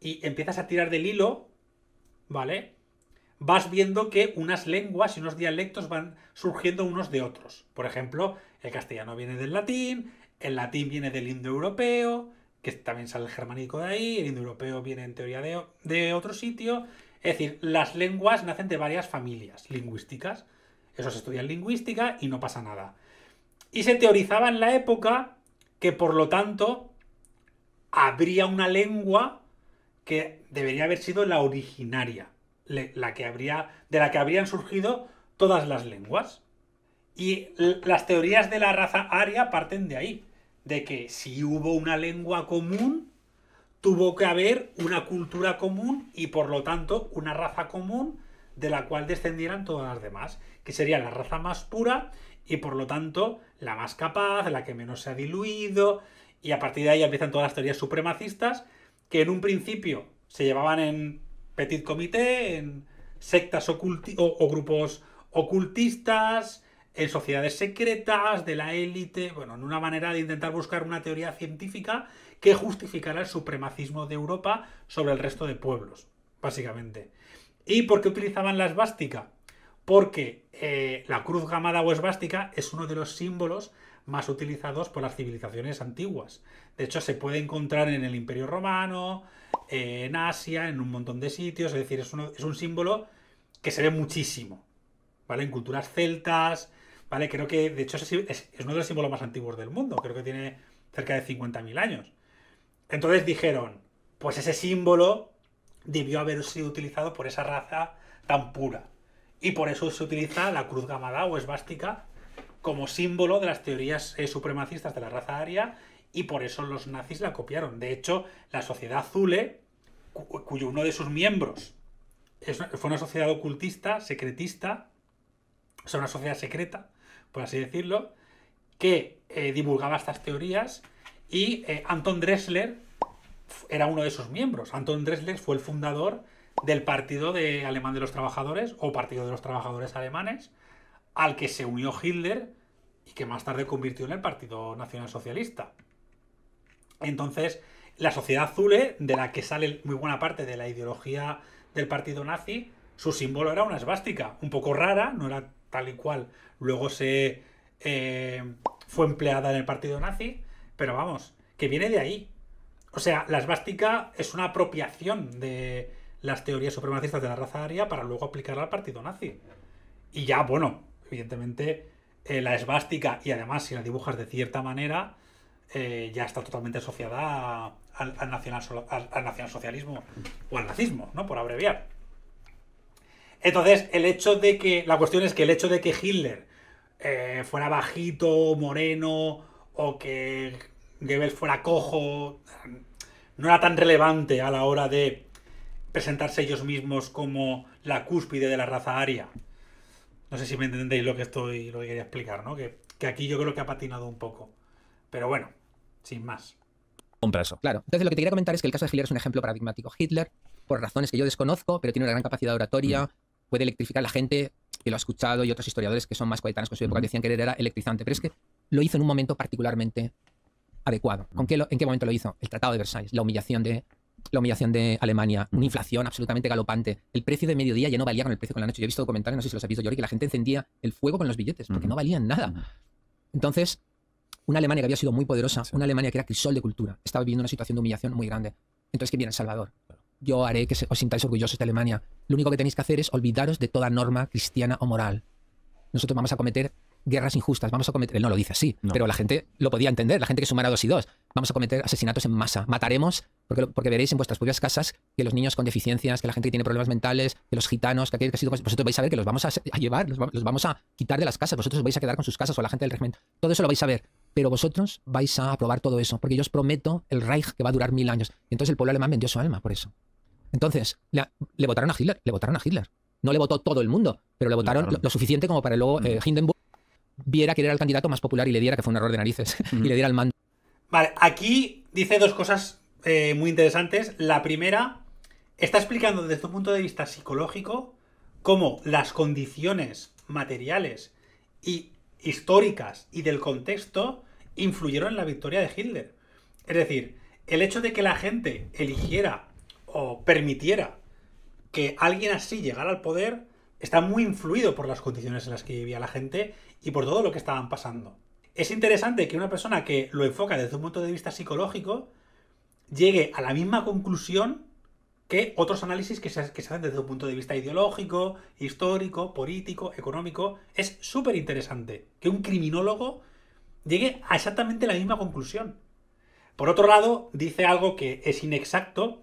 y empiezas a tirar del hilo, ¿vale? vas viendo que unas lenguas y unos dialectos van surgiendo unos de otros. Por ejemplo, el castellano viene del latín, el latín viene del indoeuropeo, que también sale el germánico de ahí, el indoeuropeo viene en teoría de, de otro sitio. Es decir, las lenguas nacen de varias familias lingüísticas. Eso se estudia en lingüística y no pasa nada. Y se teorizaba en la época que, por lo tanto, habría una lengua que debería haber sido la originaria la que habría, de la que habrían surgido todas las lenguas. Y las teorías de la raza aria parten de ahí, de que si hubo una lengua común, tuvo que haber una cultura común y por lo tanto una raza común de la cual descendieran todas las demás, que sería la raza más pura y por lo tanto la más capaz, la que menos se ha diluido, y a partir de ahí empiezan todas las teorías supremacistas que en un principio se llevaban en petit comité, en sectas o, grupos ocultistas, en sociedades secretas, de la élite, bueno, en una manera de intentar buscar una teoría científica que justificara el supremacismo de Europa sobre el resto de pueblos, básicamente. ¿Y por qué utilizaban la esvástica? Porque eh, la cruz gamada o esvástica es uno de los símbolos más utilizados por las civilizaciones antiguas. De hecho, se puede encontrar en el Imperio Romano, en Asia, en un montón de sitios, es decir, es, es un símbolo que se ve muchísimo, ¿vale? En culturas celtas, ¿vale? Creo que, de hecho, es, uno de los símbolos más antiguos del mundo, creo que tiene cerca de 50.000 años. Entonces dijeron, pues ese símbolo debió haber sido utilizado por esa raza tan pura. Y por eso se utiliza la cruz gamada o esvástica como símbolo de las teorías eh, supremacistas de la raza aria y por eso los nazis la copiaron. De hecho, la sociedad Zule, cuyo uno de sus miembros fue una sociedad ocultista, secretista, o sea, una sociedad secreta, por así decirlo, que eh, divulgaba estas teorías y eh, Anton Dressler era uno de sus miembros. Anton Dressler fue el fundador del Partido de Alemán de los Trabajadores o Partido de los Trabajadores Alemanes, al que se unió Hitler y que más tarde convirtió en el Partido Nacional Socialista. Entonces, la sociedad azule, de la que sale muy buena parte de la ideología del partido nazi, su símbolo era una esvástica, un poco rara, no era tal y cual. Luego se eh, fue empleada en el partido nazi, pero vamos, que viene de ahí. O sea, la esvástica es una apropiación de las teorías supremacistas de la raza aria para luego aplicarla al partido nazi. Y ya, bueno, evidentemente, eh, la esvástica, y además si la dibujas de cierta manera, eh, ya está totalmente asociada al, nacional, al, nacionalsocialismo o al nazismo, ¿no? Por abreviar. Entonces, el hecho de que. La cuestión es que el hecho de que Hitler eh, fuera bajito, moreno, o que Goebbels fuera cojo, no era tan relevante a la hora de presentarse ellos mismos como la cúspide de la raza aria. No sé si me entendéis lo que estoy, lo que quería explicar, ¿no? que aquí yo creo que ha patinado un poco. Pero bueno. Sin más. Un eso. Claro. Entonces, lo que te quería comentar es que el caso de Hitler es un ejemplo paradigmático. Hitler, por razones que yo desconozco, pero tiene una gran capacidad oratoria, mm. puede electrificar a la gente, que lo ha escuchado, y otros historiadores que son más coetanos con su época mm. decían que él era electrizante. Pero es que lo hizo en un momento particularmente adecuado. ¿Con qué ¿En qué momento lo hizo? El Tratado de Versalles, la humillación de, la humillación de Alemania, una inflación absolutamente galopante. El precio de mediodía ya no valía con el precio con la noche. Yo he visto comentarios no sé si los has visto, yo, que la gente encendía el fuego con los billetes, porque mm. no valían nada. Entonces, una Alemania que había sido muy poderosa, una Alemania que era crisol de cultura, estaba viviendo una situación de humillación muy grande. Entonces, ¿qué viene El Salvador? Yo haré que os sintáis orgullosos de Alemania. Lo único que tenéis que hacer es olvidaros de toda norma cristiana o moral. Nosotros vamos a cometer guerras injustas, vamos a cometer, él no lo dice así, pero la gente lo podía entender, la gente que sumara dos y dos, vamos a cometer asesinatos en masa, mataremos, porque, porque veréis en vuestras propias casas que los niños con deficiencias, que la gente que tiene problemas mentales, que los gitanos, que aquellos que ha sido, vosotros vais a ver que los vamos a, llevar, los, vamos a quitar de las casas, vosotros os vais a quedar con sus casas o la gente del régimen, todo eso lo vais a ver, pero vosotros vais a aprobar todo eso, porque yo os prometo el Reich que va a durar mil años, y entonces el pueblo alemán vendió su alma por eso. Entonces, le, votaron a Hitler, le votaron a Hitler. No le votó todo el mundo, pero le votaron lo, suficiente como para luego eh, mm. Hindenburg viera que era el candidato más popular y le diera que fue un error de narices [laughs] y le diera el mando. Vale, aquí dice dos cosas eh, muy interesantes. La primera, está explicando desde un punto de vista psicológico cómo las condiciones materiales y históricas y del contexto influyeron en la victoria de Hitler. Es decir, el hecho de que la gente eligiera o permitiera que alguien así llegara al poder está muy influido por las condiciones en las que vivía la gente y por todo lo que estaban pasando. Es interesante que una persona que lo enfoca desde un punto de vista psicológico llegue a la misma conclusión que otros análisis que se, hacen desde un punto de vista ideológico, histórico, político, económico. Es súper interesante que un criminólogo llegue a exactamente la misma conclusión. Por otro lado, dice algo que es inexacto,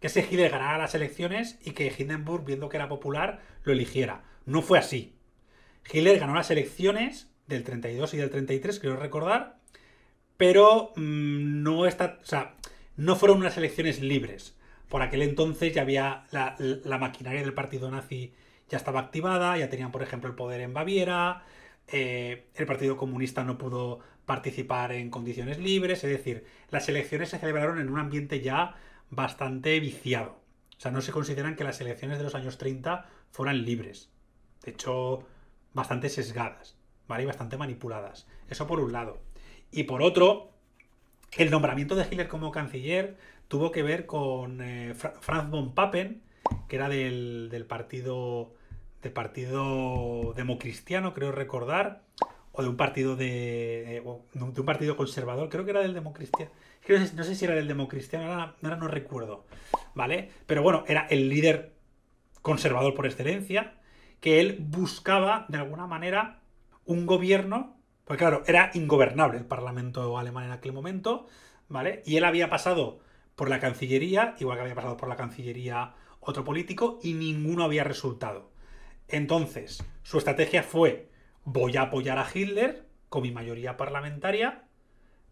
que ese Hitler ganara las elecciones y que Hindenburg, viendo que era popular, lo eligiera. No fue así. Hitler ganó las elecciones del 32 y del 33, creo recordar, pero mm, no está, o sea, no fueron unas elecciones libres. Por aquel entonces ya había la, maquinaria del partido nazi ya estaba activada, ya tenían, por ejemplo, el poder en Baviera, eh, el Partido Comunista no pudo participar en condiciones libres, es decir, las elecciones se celebraron en un ambiente ya bastante viciado. O sea, no se consideran que las elecciones de los años 30 fueran libres. De hecho, bastante sesgadas, Y bastante manipuladas. Eso por un lado. Y por otro, el nombramiento de Hitler como canciller tuvo que ver con eh, Franz von Papen, que era del, del partido del partido democristiano, creo recordar, o de un partido de, eh, de un partido conservador, creo que era del democristiano, no sé si era el democristiano, ahora, no recuerdo, ¿vale? Pero bueno, era el líder conservador por excelencia, que él buscaba, de alguna manera, un gobierno, Porque claro, era ingobernable el Parlamento alemán en aquel momento, ¿vale? Y él había pasado por la Cancillería, igual que había pasado por la Cancillería otro político, y ninguno había resultado. Entonces, su estrategia fue, voy a apoyar a Hitler con mi mayoría parlamentaria,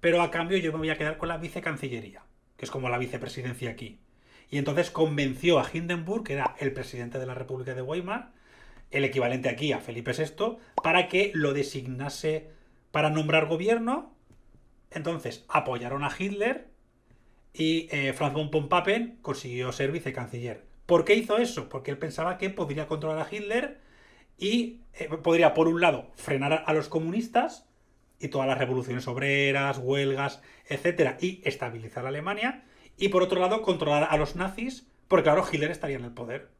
pero a cambio yo me voy a quedar con la vicecancillería, que es como la vicepresidencia aquí. Y entonces convenció a Hindenburg, que era el presidente de la República de Weimar, el equivalente aquí a Felipe VI, para que lo designase para nombrar gobierno. Entonces apoyaron a Hitler y eh, Franz von Pompapen consiguió ser vicecanciller. ¿Por qué hizo eso? Porque él pensaba que podría controlar a Hitler y eh, podría, por un lado, frenar a los comunistas y todas las revoluciones obreras, huelgas, etcétera, y estabilizar a Alemania, y por otro lado controlar a los nazis, porque claro, Hitler estaría en el poder.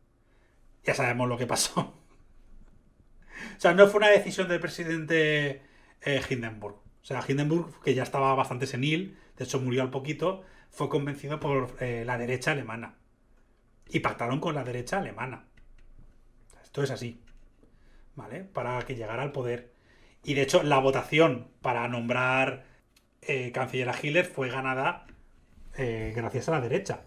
Ya sabemos lo que pasó. [laughs] o sea, no fue una decisión del presidente eh, Hindenburg. O sea, Hindenburg, que ya estaba bastante senil, de hecho murió al poquito, fue convencido por eh, la derecha alemana. Y pactaron con la derecha alemana. Esto es así. ¿Vale? Para que llegara al poder. Y de hecho, la votación para nombrar eh, canciller a Hitler fue ganada eh, gracias a la derecha.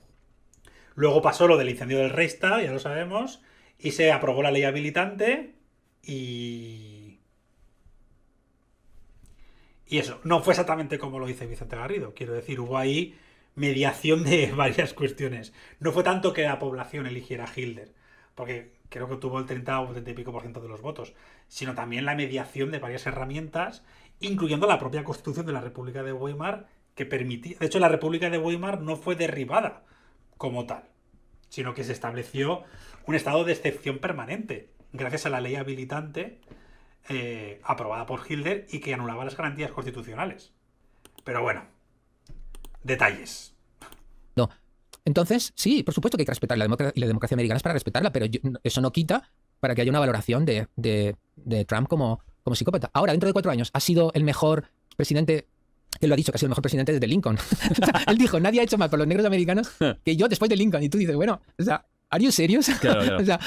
Luego pasó lo del incendio del Reichstag, ya lo sabemos, y se aprobó la ley habilitante y... Y eso, no fue exactamente como lo dice Vicente Garrido, quiero decir, hubo ahí mediación de [laughs] varias cuestiones. No fue tanto que la población eligiera a Hitler, porque creo que tuvo el 30 o 30 y pico por ciento de los votos, sino también la mediación de varias herramientas, incluyendo la propia constitución de la República de Weimar, que permitía. De hecho, la República de Weimar no fue derribada como tal, sino que se estableció un estado de excepción permanente, gracias a la ley habilitante eh, aprobada por Hitler y que anulaba las garantías constitucionales. Pero bueno, detalles. No, entonces, sí, por supuesto que hay que respetar la, democracia, la democracia americana es para respetarla, pero eso no quita para que haya una valoración de, Trump como, psicópata. Ahora, dentro de cuatro años, ha sido el mejor presidente él lo ha dicho, que ha sido el mejor presidente desde Lincoln. [laughs] él dijo, nadie ha hecho mal por los negros americanos [laughs] que yo después de Lincoln. Y tú dices, bueno, o sea, ¿Are you serious? Claro, [laughs] o sea,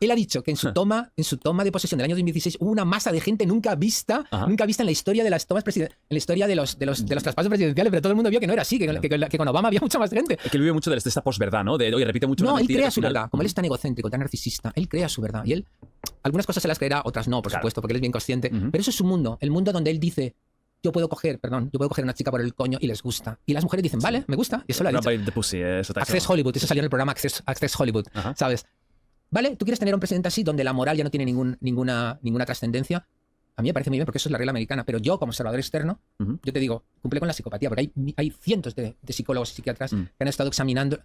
él ha dicho que en su [laughs] toma, en su toma de posesión del año 2016 hubo una masa de gente nunca vista, nunca vista en la historia de las tomas presidenciales, en la historia de los, de los, de los traspasos presidenciales, pero todo el mundo vio que no era así, que, con Obama había mucha más gente. que él vive mucho de esta posverdad, ¿no? De, oye, repite mucho. No, él crea su verdad. Como él es mm. tan egocéntrico, tan narcisista, él crea su verdad. Y él, algunas cosas se las creerá, otras no, por supuesto, porque él es bien consciente. Pero eso es su mundo, el mundo donde él dice, yo puedo coger, perdón, yo puedo coger a una chica por el coño y les gusta. Y las mujeres dicen, vale, me gusta, y eso lo ha dicho. ¿eh? Access Hollywood, eso salió en el programa Access, Hollywood, ¿sabes? Vale, tú quieres tener un presidente así donde la moral ya no tiene ningún, ninguna, ninguna trascendencia. A mí me parece muy bien porque eso es la regla americana, pero yo como observador externo, yo te digo, cumple con la psicopatía, porque hay, hay cientos de, psicólogos y psiquiatras mm. que han estado examinando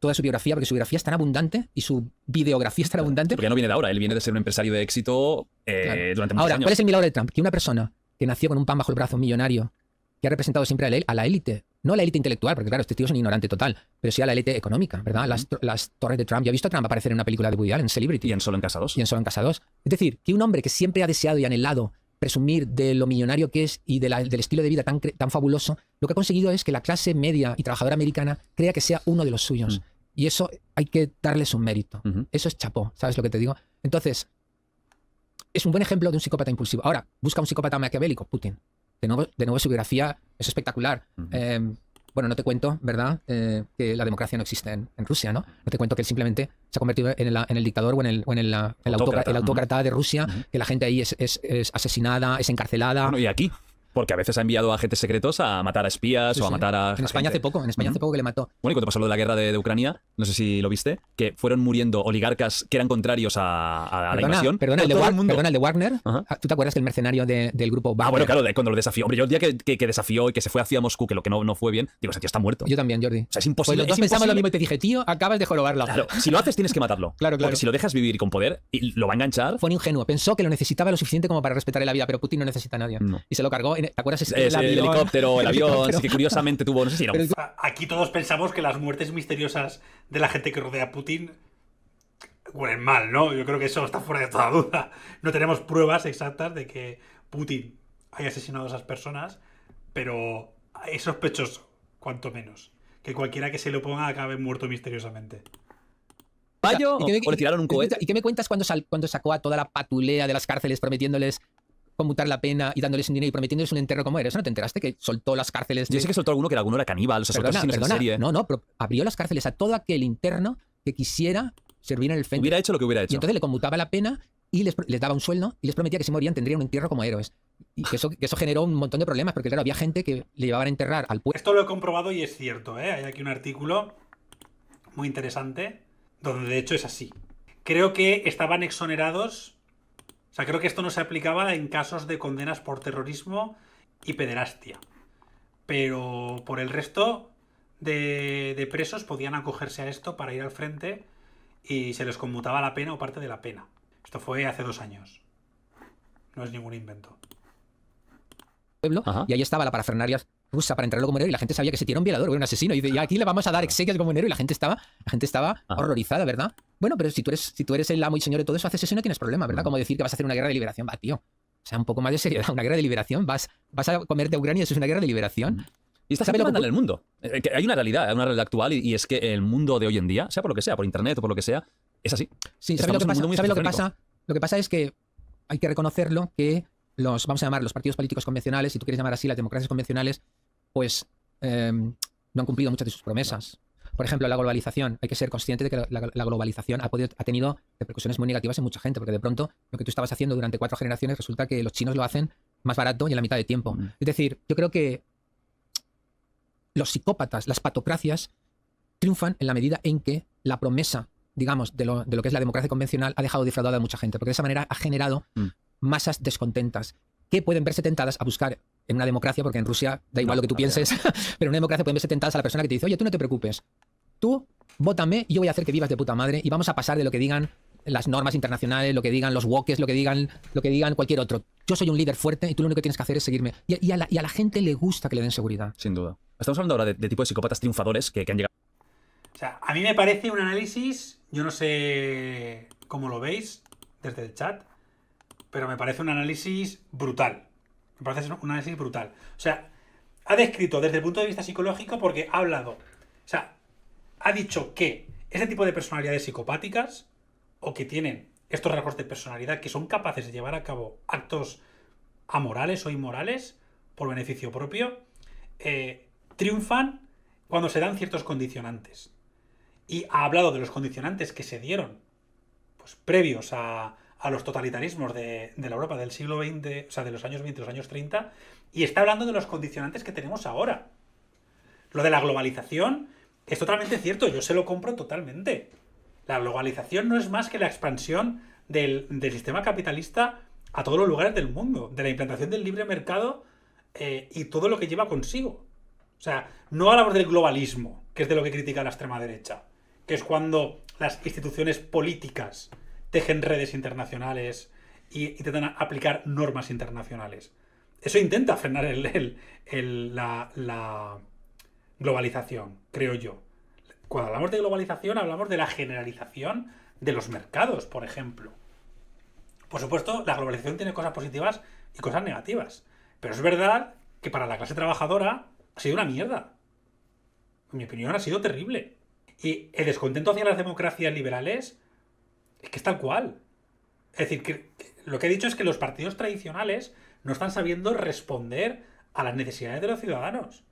toda su biografía, porque su biografía es tan abundante y su videografía es tan abundante. Porque ya no viene de ahora, él viene de ser un empresario de éxito eh, durante muchos años. Ahora, ¿cuál es el milagro de Trump? Que una persona que nació con un pan bajo el brazo millonario, que ha representado siempre a la élite, no a la élite intelectual, porque claro, este tío es un ignorante total, pero sí a la élite económica, ¿verdad? Las, torres de Trump, Yo he visto a Trump aparecer en una película de Woody Allen, Celebrity. Y en Solo en casados Y en Solo en casados Es decir, que un hombre que siempre ha deseado y anhelado presumir de lo millonario que es y del estilo de vida tan, fabuloso, lo que ha conseguido es que la clase media y trabajadora americana crea que sea uno de los suyos. Mm. Y eso hay que darles un mérito. Eso es chapó, ¿sabes lo que te digo? Entonces, es un buen ejemplo de un psicópata impulsivo. Ahora, busca un psicópata maquiavélico, Putin. De nuevo, de nuevo su biografía es espectacular. Eh, bueno, no te cuento, ¿verdad?, eh, que la democracia no existe en, Rusia, ¿no? No te cuento que él simplemente se ha convertido en, en el dictador o en el, o en autócrata. de Rusia, que la gente ahí es, es asesinada, es encarcelada. Bueno, y aquí porque a veces ha enviado a agentes secretos a matar a espías o a matar a. En España hace poco, en España hace poco que le mató. Bueno, y cuando pasó lo de la guerra de, Ucrania, no sé si lo viste, que fueron muriendo oligarcas que eran contrarios a, la invasión. Perdona, el de, War, de Wagner. Ah, ¿Tú te acuerdas el mercenario del grupo Wagner? Ah, bueno, claro, cuando lo desafió. Hombre, yo el día que, que, desafió y que se fue hacia Moscú, que lo que no, no fue bien, digo, ese tío está muerto. Yo también, Jordi. O sea, es imposible. Pues los dos pensamos lo mismo y te dije, tío, acabas de jorobarlo. Claro, si lo haces tienes que matarlo. [laughs] claro, claro. Porque si lo dejas vivir con poder, y lo va a enganchar. Fue ingenuo. Pensó que lo necesitaba lo suficiente como para respetarle la vida, pero Putin no necesita a nadie. Y se lo cargó ¿Te acuerdas? el, el, helicóptero, el [laughs] avión, que curiosamente tuvo, no sé Aquí todos pensamos que las muertes misteriosas de la gente que rodea a Putin huelen mal, ¿no? Yo creo que eso está fuera de toda duda. No tenemos pruebas exactas de que Putin haya asesinado a esas personas, pero es sospechoso, cuanto menos, que cualquiera que se lo ponga acabe muerto misteriosamente. tiraron un cohete. ¿Y qué me cuentas cuando, cuando sacó a toda la patulea de las cárceles prometiéndoles conmutar la pena y dándoles un dinero y prometiéndoles un entierro como héroes. ¿No te enteraste que soltó las cárceles? Yo sé que soltó alguno que alguno era caníbal, o sea, No, no, pero abrió las cárceles a todo aquel interno que quisiera servir en el frente. Hubiera hecho lo que hubiera hecho. Y entonces le conmutaba la pena y les, daba un sueldo y les prometía que si morían tendrían un entierro como héroes. Y eso, eso generó un montón de problemas, porque claro, había gente que le llevaban a enterrar al pueblo. Esto lo he comprobado y es cierto, ¿eh? Hay aquí un artículo muy interesante donde de hecho es así. Creo que estaban exonerados o sea, creo que esto no se aplicaba en casos de condenas por terrorismo y pederastia. Pero por el resto de, presos podían acogerse a esto para ir al frente y se les conmutaba la pena o parte de la pena. Esto fue hace dos años. No es ningún invento. Pueblo, y ahí estaba la parafernalia rusa para entrar como héroe y la gente sabía que se tiró un violador, era un asesino. Y, aquí le vamos a dar exequias como héroe y la gente estaba, la gente estaba horrorizada, ¿verdad? Bueno, pero si tú, eres, si tú eres el amo y señor de todo eso, haces eso y no tienes problema, ¿verdad? Como decir que vas a hacer una guerra de liberación, va, tío. O sea, un poco más de seriedad, una guerra de liberación, vas, vas a comerte a Ucrania, eso es una guerra de liberación. Y está sabiendo en el mundo. Eh, hay una realidad, hay una realidad actual y, es que el mundo de hoy en día, sea por lo que sea, por internet o por lo que sea, es así. Sí, ¿sabes pasa? lo que pasa? Lo que pasa es que hay que reconocerlo que los, vamos a llamar los partidos políticos convencionales, si tú quieres llamar así las democracias convencionales, pues em, no han cumplido muchas de sus promesas. Por ejemplo, la globalización. Hay que ser consciente de que la, globalización ha, podido, ha tenido repercusiones muy negativas en mucha gente, porque de pronto lo que tú estabas haciendo durante cuatro generaciones resulta que los chinos lo hacen más barato y en la mitad de tiempo. Mm. Es decir, yo creo que los psicópatas, las patocracias, triunfan en la medida en que la promesa, digamos, de lo, que es la democracia convencional ha dejado defraudada a mucha gente, porque de esa manera ha generado mm. masas descontentas que pueden verse tentadas a buscar en una democracia, porque en Rusia da igual lo que tú pienses, [laughs] pero en una democracia pueden verse tentadas a la persona que te dice, oye, tú no te preocupes, tú vótame y yo voy a hacer que vivas de puta madre y vamos a pasar de lo que digan las normas internacionales, lo que digan los wokes, lo que digan, lo que digan cualquier otro. Yo soy un líder fuerte y tú lo único que tienes que hacer es seguirme. Y, a, la, gente le gusta que le den seguridad. Sin duda. Estamos hablando ahora de, tipos tipo de psicópatas triunfadores que, que han llegado. O sea, a mí me parece un análisis, yo no sé cómo lo veis desde el chat, pero me parece un análisis brutal. Me parece un análisis brutal. O sea, ha descrito desde el punto de vista psicológico porque ha hablado. O sea, ha dicho que ese tipo de personalidades psicopáticas o que tienen estos rasgos de personalidad que son capaces de llevar a cabo actos amorales o inmorales por beneficio propio, eh, triunfan cuando se dan ciertos condicionantes. Y ha hablado de los condicionantes que se dieron pues, previos a, a los totalitarismos de, la Europa del siglo XX, o sea, de los años 20 los años 30, y está hablando de los condicionantes que tenemos ahora. Lo de la globalización es totalmente cierto, yo se lo compro totalmente. La globalización no es más que la expansión del, sistema capitalista a todos los lugares del mundo, de la implantación del libre mercado eh, y todo lo que lleva consigo. O sea, no hablamos del globalismo, que es de lo que critica la extrema derecha, que es cuando las instituciones políticas tejen redes internacionales y intentan aplicar normas internacionales. Eso intenta frenar el, la globalización, creo yo. Cuando hablamos de globalización, hablamos de la generalización de los mercados, por ejemplo. Por supuesto, la globalización tiene cosas positivas y cosas negativas. Pero es verdad que para la clase trabajadora ha sido una mierda. En mi opinión, ha sido terrible. Y el descontento hacia las democracias liberales es que es tal cual. Es decir, que, lo que he dicho es que los partidos tradicionales no están sabiendo responder a las necesidades de los ciudadanos.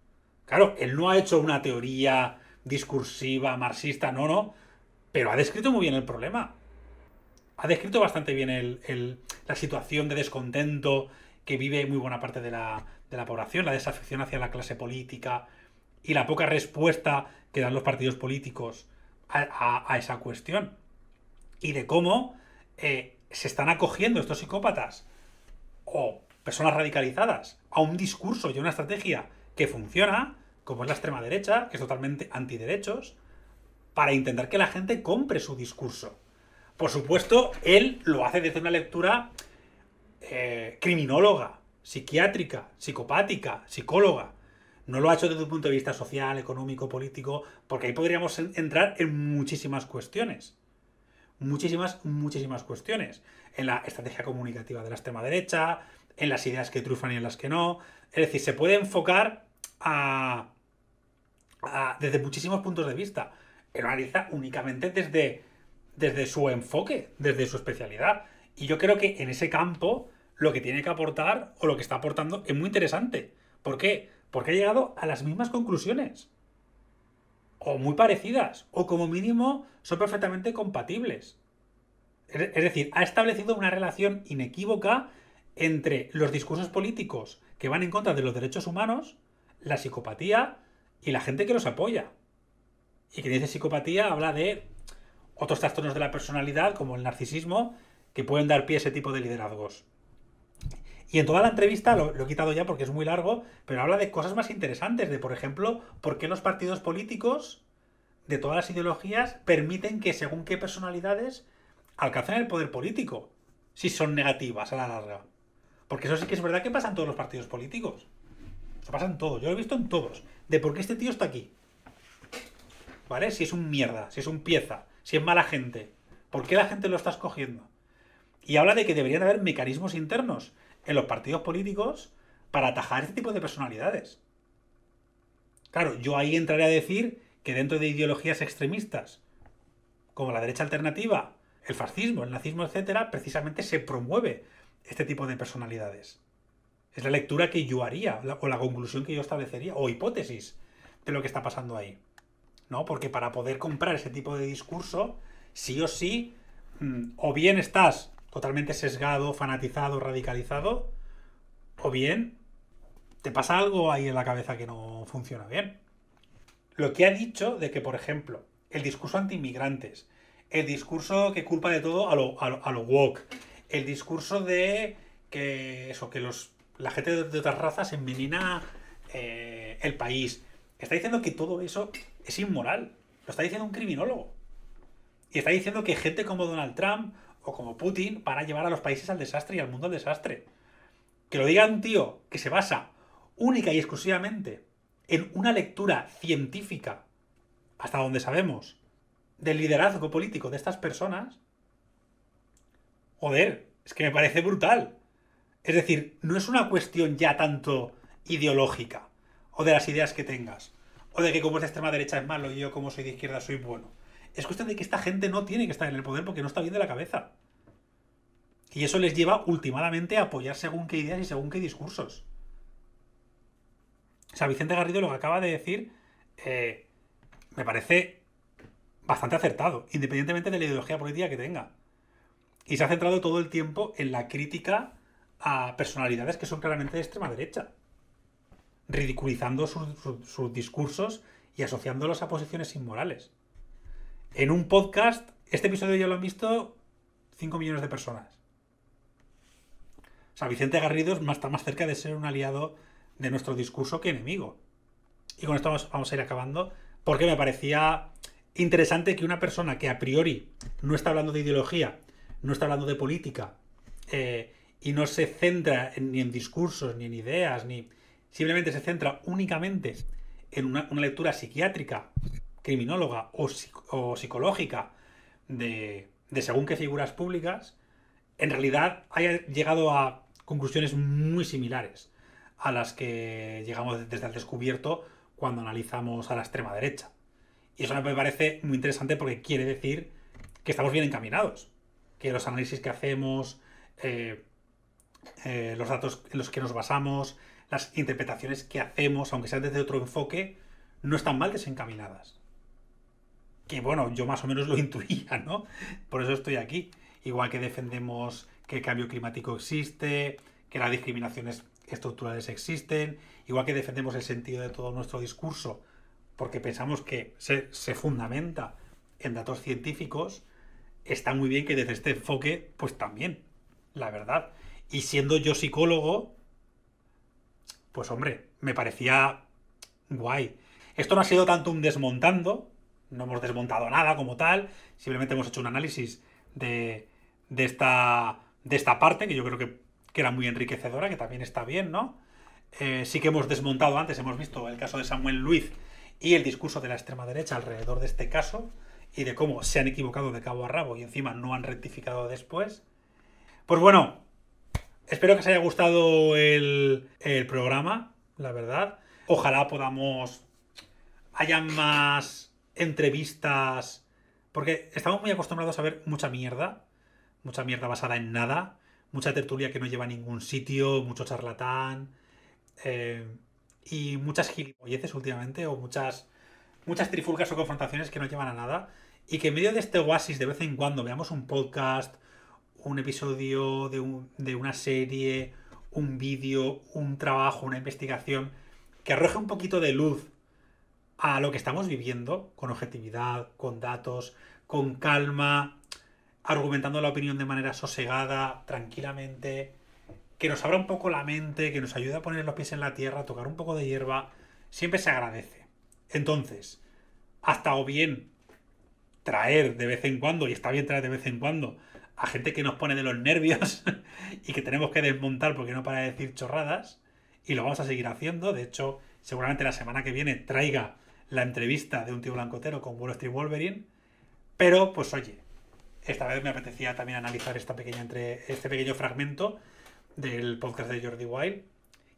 Claro, él no ha hecho una teoría discursiva, marxista, no, no, pero ha descrito muy bien el problema. Ha descrito bastante bien la situación de descontento que vive muy buena parte de la, población, la desafección hacia la clase política y la poca respuesta que dan los partidos políticos a esa cuestión y de cómo eh, se están acogiendo estos psicópatas o personas radicalizadas a un discurso y a una estrategia que funciona, como es la extrema derecha, que es totalmente antiderechos, para intentar que la gente compre su discurso. Por supuesto, él lo hace desde una lectura eh, criminóloga, psiquiátrica, psicopática, psicóloga. No lo ha hecho desde un punto de vista social, económico, político, porque ahí podríamos entrar en muchísimas cuestiones muchísimas, muchísimas cuestiones. En la estrategia comunicativa de la extrema derecha, en las ideas que trufan y en las que no. Es decir, se puede enfocar desde muchísimos puntos de vista. Pero analiza únicamente desde, desde su enfoque, desde su especialidad. Y yo creo que en ese campo lo que tiene que aportar o lo que está aportando es muy interesante. ¿Por qué? Porque ha llegado a las mismas conclusiones o muy parecidas, o como mínimo son perfectamente compatibles. Es decir, ha establecido una relación inequívoca entre los discursos políticos que van en contra de los derechos humanos, la psicopatía y la gente que los apoya. Y quien dice psicopatía habla de otros trastornos de la personalidad, como el narcisismo, que pueden dar pie a ese tipo de liderazgos. Y en toda la entrevista, lo, he quitado ya porque es muy largo, pero habla de cosas más interesantes, de por ejemplo, por qué los partidos políticos de todas las ideologías permiten que según qué personalidades alcancen el poder político, si son negativas a la larga. Porque eso sí que es verdad que pasa en todos los partidos políticos. se pasa en todos, yo lo he visto en todos. De por qué este tío está aquí. ¿Vale? Si es un mierda, si es un pieza, si es mala gente. ¿Por qué la gente lo está escogiendo? Y habla de que deberían haber mecanismos internos en los partidos políticos para atajar este tipo de personalidades. Claro, yo ahí entraré a decir que dentro de ideologías extremistas, como la derecha alternativa, el fascismo, el nazismo, etcétera, precisamente se promueve este tipo de personalidades. Es la lectura que yo haría, o la conclusión que yo establecería, o hipótesis de lo que está pasando ahí. ¿No? Porque para poder comprar ese tipo de discurso, sí o sí, mm, o bien estás totalmente sesgado, fanatizado, radicalizado, o bien te pasa algo ahí en la cabeza que no funciona bien. Lo que ha dicho de que, por ejemplo, el discurso anti-inmigrantes, el discurso que culpa de todo a lo, a woke, el discurso de que eso, que los, la gente de otras razas envenena eh, el país. Está diciendo que todo eso es inmoral. Lo está diciendo un criminólogo. Y está diciendo que gente como Donald Trump o como Putin para llevar a los países al desastre y al mundo al desastre. Que lo diga un tío que se basa única y exclusivamente en una lectura científica, hasta donde sabemos, del liderazgo político de estas personas, joder, es que me parece brutal. Es decir, no es una cuestión ya tanto ideológica, o de las ideas que tengas, o de que como es de extrema derecha es malo y yo como soy de izquierda soy bueno es cuestión de que esta gente no tiene que estar en el poder porque no está bien de la cabeza. Y eso les lleva últimamente a apoyar según qué ideas y según qué discursos. O sea, Vicente Garrido lo que acaba de decir eh, me parece bastante acertado, independientemente de la ideología política que tenga. Y se ha centrado todo el tiempo en la crítica a personalidades que son claramente de extrema derecha, ridiculizando sus discursos y asociándolos a posiciones inmorales en un podcast, este episodio ya lo han visto 5 millones de personas. O sea, Vicente Garrido está más cerca de ser un aliado de nuestro discurso que enemigo. Y con esto vamos, a ir acabando, porque me parecía interesante que una persona que a priori no está hablando de ideología, no está hablando de política, eh, y no se centra ni en discursos, ni en ideas, ni simplemente se centra únicamente en una lectura psiquiátrica criminóloga o, psicológica de, según qué figuras públicas, en realidad haya llegado a conclusiones muy similares a las que llegamos desde el descubierto cuando analizamos a la extrema derecha. Y eso me parece muy interesante porque quiere decir que estamos bien encaminados, que los análisis que hacemos, eh, eh, los datos en los que nos basamos, las interpretaciones que hacemos, aunque sean desde otro enfoque, no están mal desencaminadas. Y bueno, yo más o menos lo [laughs] intuía, ¿no? Por eso estoy aquí. Igual que defendemos que el cambio climático existe, que las discriminaciones estructurales existen, igual que defendemos el sentido de todo nuestro discurso, porque pensamos que se fundamenta en datos científicos, está muy bien que desde este enfoque, pues también, la verdad. Y siendo yo psicólogo, pues hombre, me parecía guay. Esto no ha sido tanto un desmontando, no hemos desmontado nada como tal, simplemente hemos hecho un análisis de, esta, de esta parte, que yo creo que, era muy enriquecedora, que también está bien, ¿no? Eh, sí que hemos desmontado antes, hemos visto el caso de Samuel Luis y el discurso de la extrema derecha alrededor de este caso y de cómo se han equivocado de cabo a rabo y encima no han rectificado después. Pues bueno, espero que os haya gustado el, el programa, la verdad. Ojalá podamos... hayan más entrevistas. Porque estamos muy acostumbrados a ver mucha mierda, mucha mierda basada en nada, mucha tertulia que no lleva a ningún sitio, mucho charlatán. Eh, y muchas gilipolleces últimamente, o muchas, muchas trifulcas o confrontaciones que no llevan a nada. Y que en medio de este oasis, de vez en cuando, veamos un podcast, un episodio de, de una serie, un vídeo, un trabajo, una investigación, que arroje un poquito de luz a lo que estamos viviendo, con objetividad, con datos, con calma, argumentando la opinión de manera sosegada, tranquilamente, que nos abra un poco la mente, que nos ayude a poner los pies en la tierra, tocar un poco de hierba, siempre se agradece. Entonces, hasta o bien traer de vez en cuando, y está bien traer de vez en cuando, a gente que nos pone de los nervios [laughs] y que tenemos que desmontar porque no para decir chorradas, y lo vamos a seguir haciendo, de hecho, seguramente la semana que viene traiga la entrevista de un tío blancotero con Wall Street Wolverine. Pero, pues oye, esta vez me apetecía también analizar esta pequeña entre, este pequeño fragmento del podcast de Jordi Wild.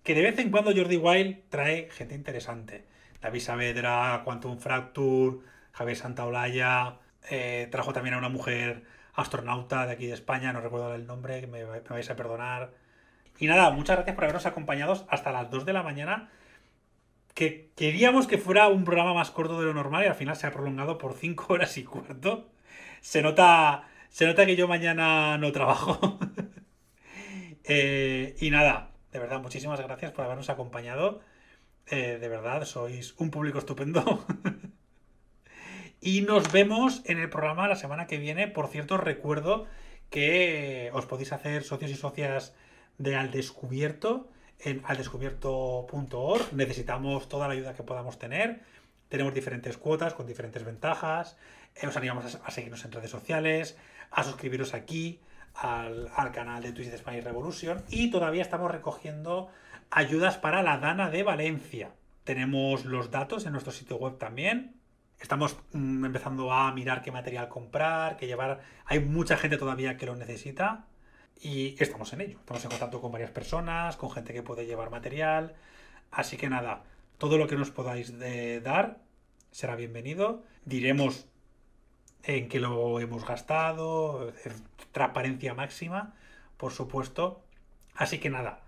Que de vez en cuando Jordi Wild trae gente interesante. David Saavedra, Quantum Fracture, Javier Santaolalla. Eh, trajo también a una mujer astronauta de aquí de España, no recuerdo el nombre, me vais a perdonar. Y nada, muchas gracias por habernos acompañado hasta las 2 de la mañana que queríamos que fuera un programa más corto de lo normal y al final se ha prolongado por 5 [laughs] horas y cuarto. Se nota, se nota que yo mañana no trabajo. [laughs] Eh, y nada, de verdad, muchísimas gracias por habernos acompañado. Eh, de verdad, sois un público estupendo. [laughs] y nos vemos en el programa la semana que viene. Por cierto, recuerdo que os podéis hacer socios y socias de Al Descubierto en aldescubierto.org. Necesitamos toda la ayuda que podamos tener. Tenemos diferentes cuotas con diferentes ventajas. Eh, os animamos a, seguirnos en redes sociales, a suscribiros aquí al, canal de Twitch de Spanish Revolution. Y todavía estamos recogiendo ayudas para la Dana de Valencia. Tenemos los datos en nuestro sitio web también. Estamos mm, empezando a mirar qué material comprar, qué llevar. Hay mucha gente todavía que lo necesita y estamos en ello. Estamos en contacto con varias personas, con gente que puede llevar material. Así que nada, todo lo que nos podáis dar será bienvenido. Diremos en qué lo hemos gastado, transparencia máxima, por supuesto. Así que nada.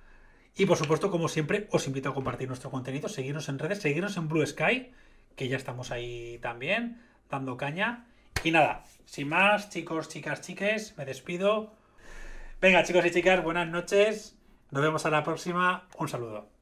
Y por supuesto, como siempre, os invito a compartir nuestro contenido, seguirnos en redes, seguirnos en Blue Sky, que ya estamos ahí también, dando caña. Y nada, sin más, chicos, chicas, chiques, me despido. Venga, chicos y chicas, buenas noches. Nos vemos a la próxima. Un saludo.